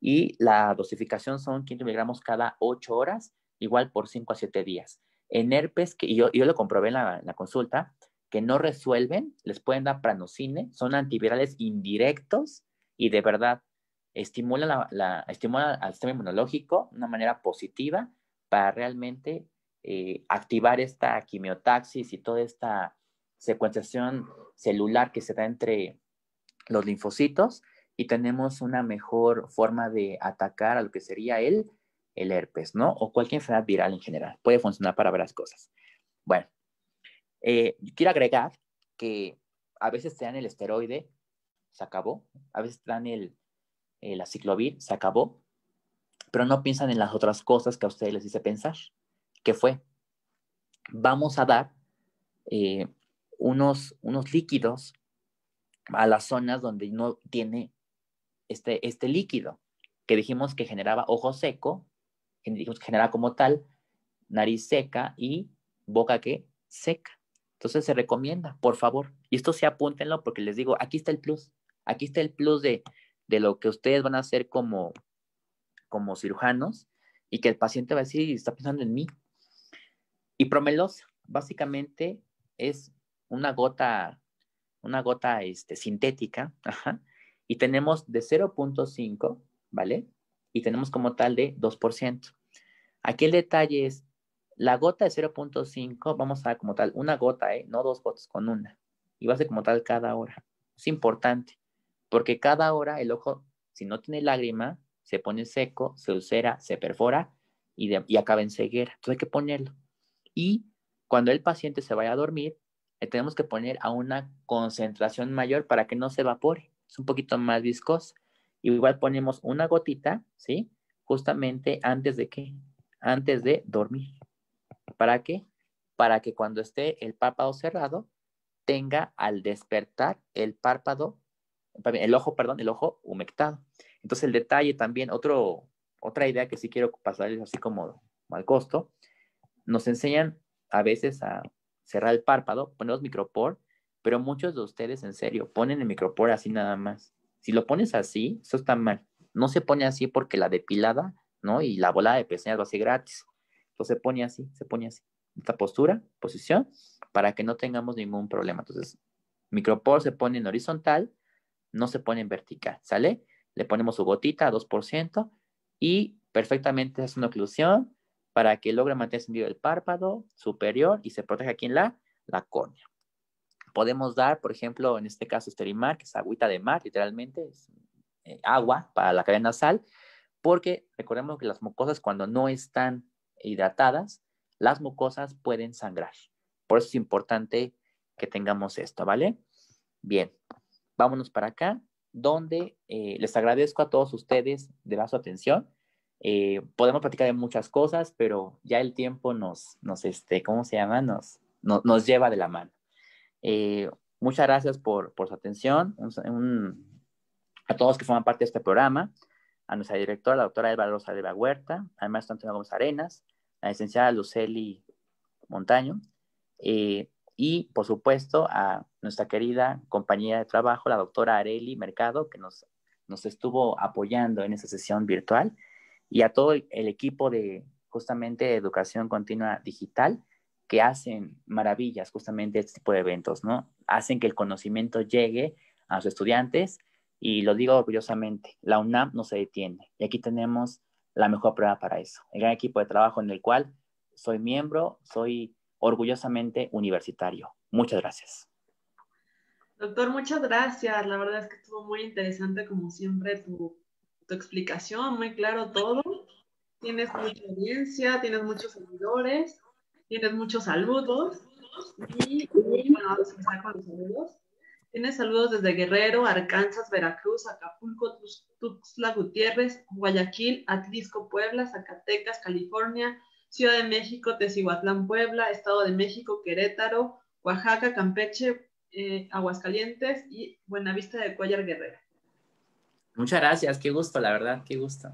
y la dosificación son 500 miligramos cada 8 horas, igual por 5 a 7 días. En herpes, que yo, yo lo comprobé en la, consulta, que no resuelven, les pueden dar pranocine, son antivirales indirectos y de verdad estimulan la, estimula al sistema inmunológico de una manera positiva para realmente eh, activar esta quimiotaxis y toda esta secuenciación celular que se da entre los linfocitos y tenemos una mejor forma de atacar a lo que sería el, el herpes, ¿no? O cualquier enfermedad viral en general. Puede funcionar para varias cosas. Bueno, eh, quiero agregar que a veces te dan el esteroide, se acabó. A veces te dan el, aciclovir, se acabó. Pero no piensan en las otras cosas que a ustedes les hice pensar. ¿Qué fue? Vamos a dar eh, unos, unos líquidos a las zonas donde no tiene este, este, líquido que dijimos que generaba ojo seco, que dijimos que generaba como tal nariz seca y boca que seca. Entonces se recomienda, por favor. Y esto sí apúntenlo porque les digo, aquí está el plus. Aquí está el plus de, lo que ustedes van a hacer como, como cirujanos y que el paciente va a decir, está pensando en mí. Y promelosa, básicamente es una gota, una gota este, sintética, ajá, y tenemos de 0.5, ¿vale? Y tenemos como tal de 2%. Aquí el detalle es, la gota de 0.5, vamos a como tal, una gota, ¿eh? No dos gotas, con una. Y va a ser como tal cada hora. Es importante, porque cada hora el ojo, si no tiene lágrima, se pone seco, se ulcera, se perfora y, y acaba en ceguera. Entonces hay que ponerlo. Y cuando el paciente se vaya a dormir, le tenemos que poner a una concentración mayor para que no se evapore es un poquito más viscosa. Igual ponemos una gotita, ¿sí? Justamente antes de qué? Antes de dormir. ¿Para qué? Para que cuando esté el párpado cerrado, tenga al despertar el párpado, el ojo, perdón, el ojo humectado. Entonces el detalle también, otro, otra idea que sí quiero pasarles así como al costo, nos enseñan a veces a cerrar el párpado, ponemos micropor pero muchos de ustedes, en serio, ponen el micropor así nada más. Si lo pones así, eso está mal. No se pone así porque la depilada, ¿no? Y la bola de pestañas lo así gratis. Entonces se pone así, se pone así. Esta postura, posición, para que no tengamos ningún problema. Entonces, micropor se pone en horizontal, no se pone en vertical, ¿sale? Le ponemos su gotita a 2% y perfectamente es una oclusión para que logre mantener encendido el párpado superior y se proteja aquí en la, la córnea podemos dar, por ejemplo, en este caso Esterimar, que es agüita de mar, literalmente, es eh, agua para la cadena sal, porque recordemos que las mucosas cuando no están hidratadas, las mucosas pueden sangrar. Por eso es importante que tengamos esto, ¿vale? Bien, vámonos para acá, donde eh, les agradezco a todos ustedes de dar su atención. Eh, podemos platicar de muchas cosas, pero ya el tiempo nos, este, ¿cómo se llama? Nos, nos lleva de la mano. Eh, muchas gracias por, su atención. a todos que forman parte de este programa, a nuestra directora, la doctora Elba Rosa la Huerta, además maestro Antonio Gómez Arenas, la licenciada Luceli Montaño, eh, y por supuesto a nuestra querida compañera de trabajo, la doctora Areli Mercado, que nos, nos estuvo apoyando en esta sesión virtual, y a todo el equipo de justamente Educación Continua Digital, que hacen maravillas justamente este tipo de eventos, ¿no? Hacen que el conocimiento llegue a los estudiantes y lo digo orgullosamente, la UNAM no se detiene y aquí tenemos la mejor prueba para eso, el gran equipo de trabajo en el cual soy miembro, soy orgullosamente universitario. Muchas gracias. Doctor, muchas gracias. La verdad es que estuvo muy interesante, como siempre, tu, tu explicación, muy claro todo. Tienes mucha audiencia, tienes muchos seguidores Tienes muchos saludos. Tienes saludos desde Guerrero, Arkansas, Veracruz, Acapulco, Tuxtla Gutiérrez, Guayaquil, Atlisco, Puebla, Zacatecas, California, Ciudad de México, Tezihuatlán, Puebla, Estado de México, Querétaro, Oaxaca, Campeche, eh, Aguascalientes y Buenavista de Cuellar Guerrero. Muchas gracias, qué gusto, la verdad, qué gusto.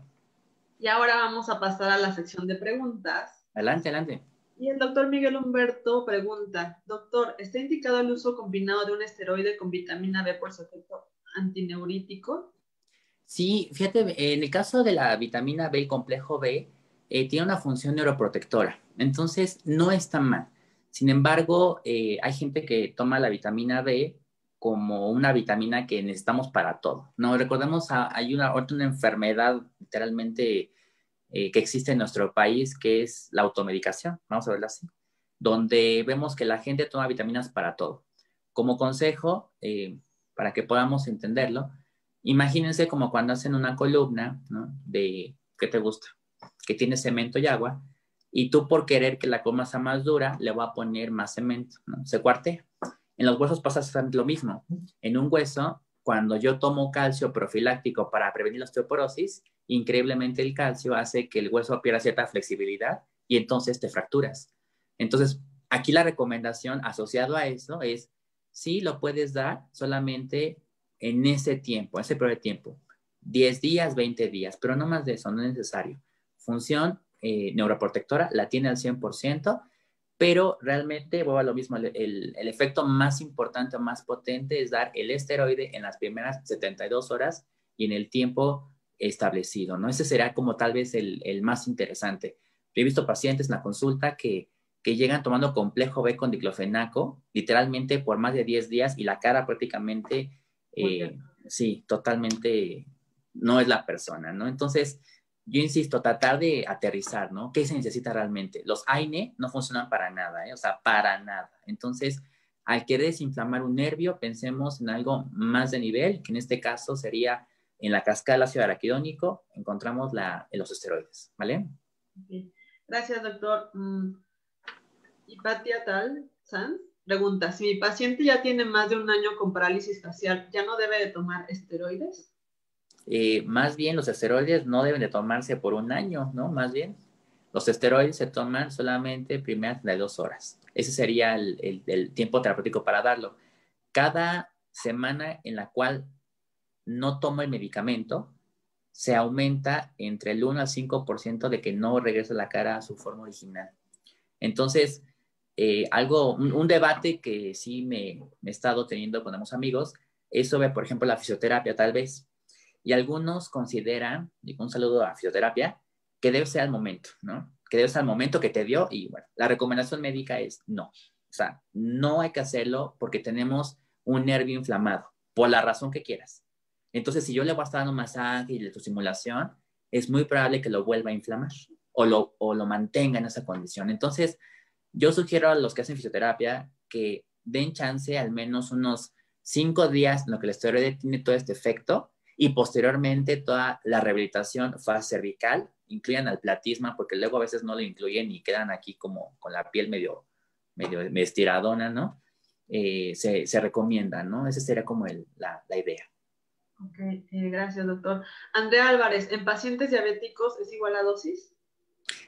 Y ahora vamos a pasar a la sección de preguntas. Adelante, adelante. Y el doctor Miguel Humberto pregunta, doctor, ¿está indicado el uso combinado de un esteroide con vitamina B por su efecto antineurítico? Sí, fíjate, en el caso de la vitamina B, el complejo B, eh, tiene una función neuroprotectora, entonces no está mal. Sin embargo, eh, hay gente que toma la vitamina B como una vitamina que necesitamos para todo. No recordemos, ah, hay una, una enfermedad literalmente eh, que existe en nuestro país, que es la automedicación, vamos a verlo así, donde vemos que la gente toma vitaminas para todo. Como consejo, eh, para que podamos entenderlo, imagínense como cuando hacen una columna ¿no? de qué te gusta, que tiene cemento y agua, y tú por querer que la coma sea más dura, le va a poner más cemento, ¿no? se cuarte. En los huesos pasa lo mismo. En un hueso, cuando yo tomo calcio profiláctico para prevenir la osteoporosis, increíblemente el calcio hace que el hueso pierda cierta flexibilidad y entonces te fracturas. Entonces, aquí la recomendación asociada a eso es, si lo puedes dar solamente en ese tiempo, ese primer tiempo, 10 días, 20 días, pero no más de eso, no es necesario. Función eh, neuroprotectora la tiene al 100%, pero realmente, vuelvo a lo mismo, el, efecto más importante, o más potente es dar el esteroide en las primeras 72 horas y en el tiempo establecido, ¿no? Ese será como tal vez el, más interesante. he visto pacientes en la consulta que, llegan tomando complejo B con diclofenaco, literalmente por más de 10 días y la cara prácticamente, eh, sí, totalmente no es la persona, ¿no? Entonces, yo insisto, tratar de aterrizar, ¿no? ¿Qué se necesita realmente? Los AINE no funcionan para nada, ¿eh? O sea, para nada. Entonces, al querer desinflamar un nervio, pensemos en algo más de nivel, que en este caso sería en la cascada del ácido araquidónico encontramos la, los esteroides, ¿vale? Gracias, doctor. Hipatia mm. Tal Sanz pregunta, si mi paciente ya tiene más de un año con parálisis facial, ¿ya no debe de tomar esteroides? Eh, más bien los esteroides no deben de tomarse por un año, ¿no? Más bien, los esteroides se toman solamente primeras de dos horas. Ese sería el, el tiempo terapéutico para darlo. Cada semana en la cual no toma el medicamento, se aumenta entre el 1 al 5% de que no regresa la cara a su forma original. Entonces, eh, algo, un, debate que sí me, me, he estado teniendo con amigos es sobre, por ejemplo, la fisioterapia, tal vez. Y algunos consideran, digo un saludo a fisioterapia, que debe ser al momento, ¿no? Que debe ser al momento que te dio y bueno, la recomendación médica es no. O sea, no hay que hacerlo porque tenemos un nervio inflamado, por la razón que quieras. Entonces, si yo le voy a estar dando masaje y tu simulación, es muy probable que lo vuelva a inflamar o lo, o lo mantenga en esa condición. Entonces, yo sugiero a los que hacen fisioterapia que den chance al menos unos cinco días en lo que el esteroide tiene todo este efecto y posteriormente toda la rehabilitación fase cervical, incluyan al platisma, porque luego a veces no lo incluyen y quedan aquí como con la piel medio, medio estiradona, ¿no? Eh, se, se, recomienda, ¿no? Esa sería como la, la idea. Ok, eh, gracias, doctor. Andrea Álvarez, ¿en pacientes diabéticos es igual la dosis?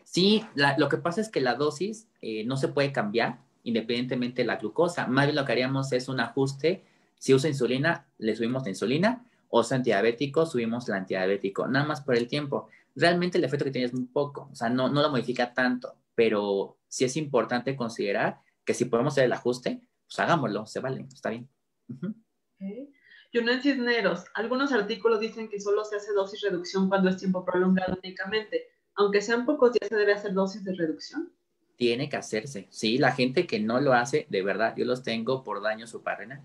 Sí, lo que pasa es que la dosis eh, no se puede cambiar independientemente de la glucosa. Más bien lo que haríamos es un ajuste. Si usa insulina, le subimos la insulina. O sea, antidiabético, subimos la antidiabético. Nada más por el tiempo. Realmente el efecto que tiene es muy poco. O sea, no, no lo modifica tanto. Pero sí es importante considerar que si podemos hacer el ajuste, pues hagámoslo. Se vale. Está bien. Yunan Cisneros, algunos artículos dicen que solo se hace dosis reducción cuando es tiempo prolongado únicamente. Aunque sean pocos días, se debe hacer dosis de reducción. Tiene que hacerse, sí. La gente que no lo hace, de verdad, yo los tengo por daño suprarrenal.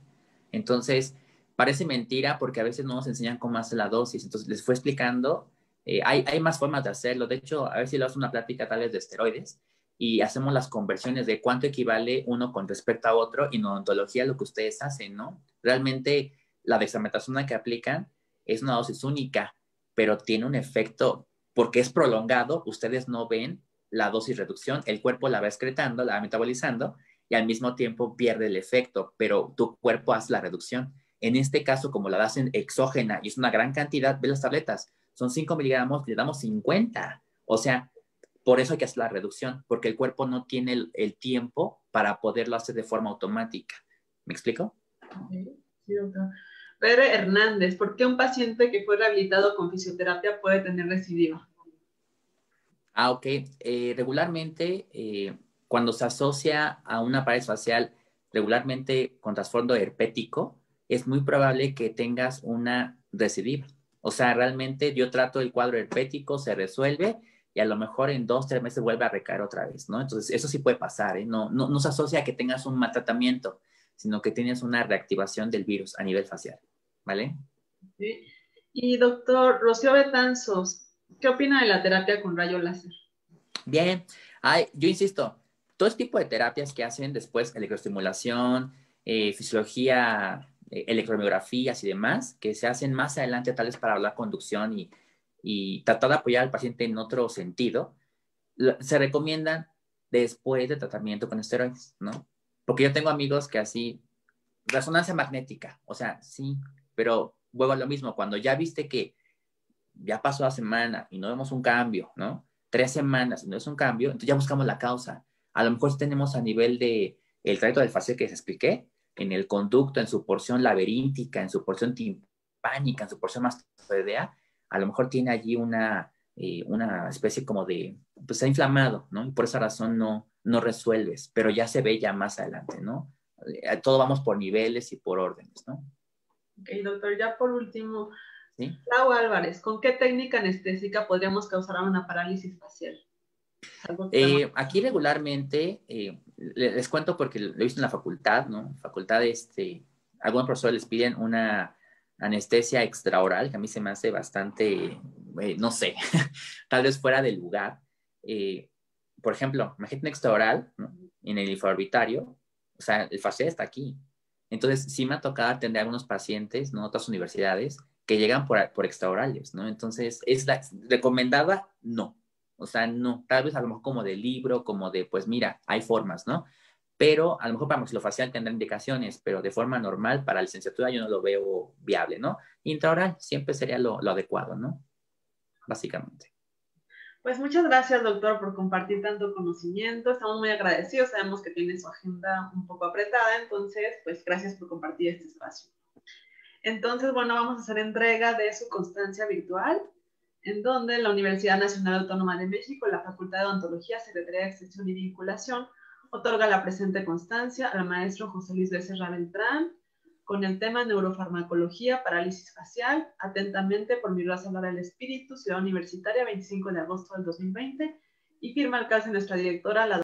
Entonces, parece mentira porque a veces no nos enseñan cómo hacer la dosis. Entonces, les fue explicando, eh, hay, hay más formas de hacerlo. De hecho, a ver si lo hace una plática tal vez de esteroides y hacemos las conversiones de cuánto equivale uno con respecto a otro y no lo que ustedes hacen, ¿no? Realmente la dexametasona que aplican es una dosis única, pero tiene un efecto porque es prolongado, ustedes no ven la dosis reducción, el cuerpo la va excretando, la va metabolizando y al mismo tiempo pierde el efecto, pero tu cuerpo hace la reducción. En este caso, como la das en exógena y es una gran cantidad, ve las tabletas, son 5 miligramos, le damos 50. O sea, por eso hay que hacer la reducción, porque el cuerpo no tiene el, tiempo para poderlo hacer de forma automática. ¿Me explico? Sí, Pere Hernández, ¿por qué un paciente que fue rehabilitado con fisioterapia puede tener recidiva? Ah, ok. Eh, regularmente, eh, cuando se asocia a una pared facial regularmente con trasfondo herpético, es muy probable que tengas una recidiva. O sea, realmente yo trato el cuadro herpético, se resuelve y a lo mejor en dos, tres meses vuelve a recaer otra vez, ¿no? Entonces, eso sí puede pasar, ¿eh? No, no, no se asocia a que tengas un maltratamiento, sino que tienes una reactivación del virus a nivel facial. ¿vale? Sí. Y doctor Rocío Betanzos, ¿qué opina de la terapia con rayo láser? Bien, yo insisto, todo este tipo de terapias que hacen después, electroestimulación, eh, fisiología, eh, electromiografías y demás, que se hacen más adelante tales para hablar conducción y, y tratar de apoyar al paciente en otro sentido, se recomiendan después de tratamiento con esteroides, ¿no? Porque yo tengo amigos que así, resonancia magnética, o sea, sí, pero vuelvo a lo mismo, cuando ya viste que ya pasó la semana y no vemos un cambio, ¿no? Tres semanas y no es un cambio, entonces ya buscamos la causa. A lo mejor tenemos a nivel de el trayecto del fascia que les expliqué, en el conducto, en su porción laberíntica, en su porción timpánica, en su porción mastoidea, a lo mejor tiene allí una, eh, una especie como de, pues está inflamado, ¿no? Y por esa razón no, no resuelves, pero ya se ve ya más adelante, ¿no? Eh, todo vamos por niveles y por órdenes, ¿no? Ok, doctor, ya por último, ¿Sí? Álvarez, ¿con qué técnica anestésica podríamos causar una parálisis facial? Eh, aquí regularmente, eh, les cuento porque lo he visto en la facultad, ¿no? En la facultad, este, algunos profesores les piden una anestesia extraoral, que a mí se me hace bastante, eh, no sé, [laughs] tal vez fuera de lugar. por ejemplo, imagínate extraoral ¿no? en el infraorbitario, o sea, el facial está aquí, entonces, sí me ha tocado atender a algunos pacientes, ¿no? Otras universidades que llegan por, por extraorales, ¿no? Entonces, ¿es la, recomendada? No. O sea, no. Tal vez a lo mejor como de libro, como de, pues mira, hay formas, ¿no? Pero a lo mejor para maxilofacial tendrá indicaciones, pero de forma normal para licenciatura yo no lo veo viable, ¿no? Intraoral siempre sería lo adecuado, ¿no? Básicamente. Pues muchas gracias, doctor, por compartir tanto conocimiento. Estamos muy agradecidos. Sabemos que tiene su agenda un poco apretada, entonces, pues gracias por compartir este espacio. Entonces, bueno, vamos a hacer entrega de su constancia virtual, en donde la Universidad Nacional Autónoma de México, la Facultad de Odontología, Secretaría de Extensión y Vinculación, otorga la presente constancia al maestro José Luis Becerra Beltrán, con el tema Neurofarmacología, Parálisis Facial, atentamente por mi raza del espíritu, Ciudad Universitaria, 25 de agosto del 2020, y firma el caso nuestra directora, la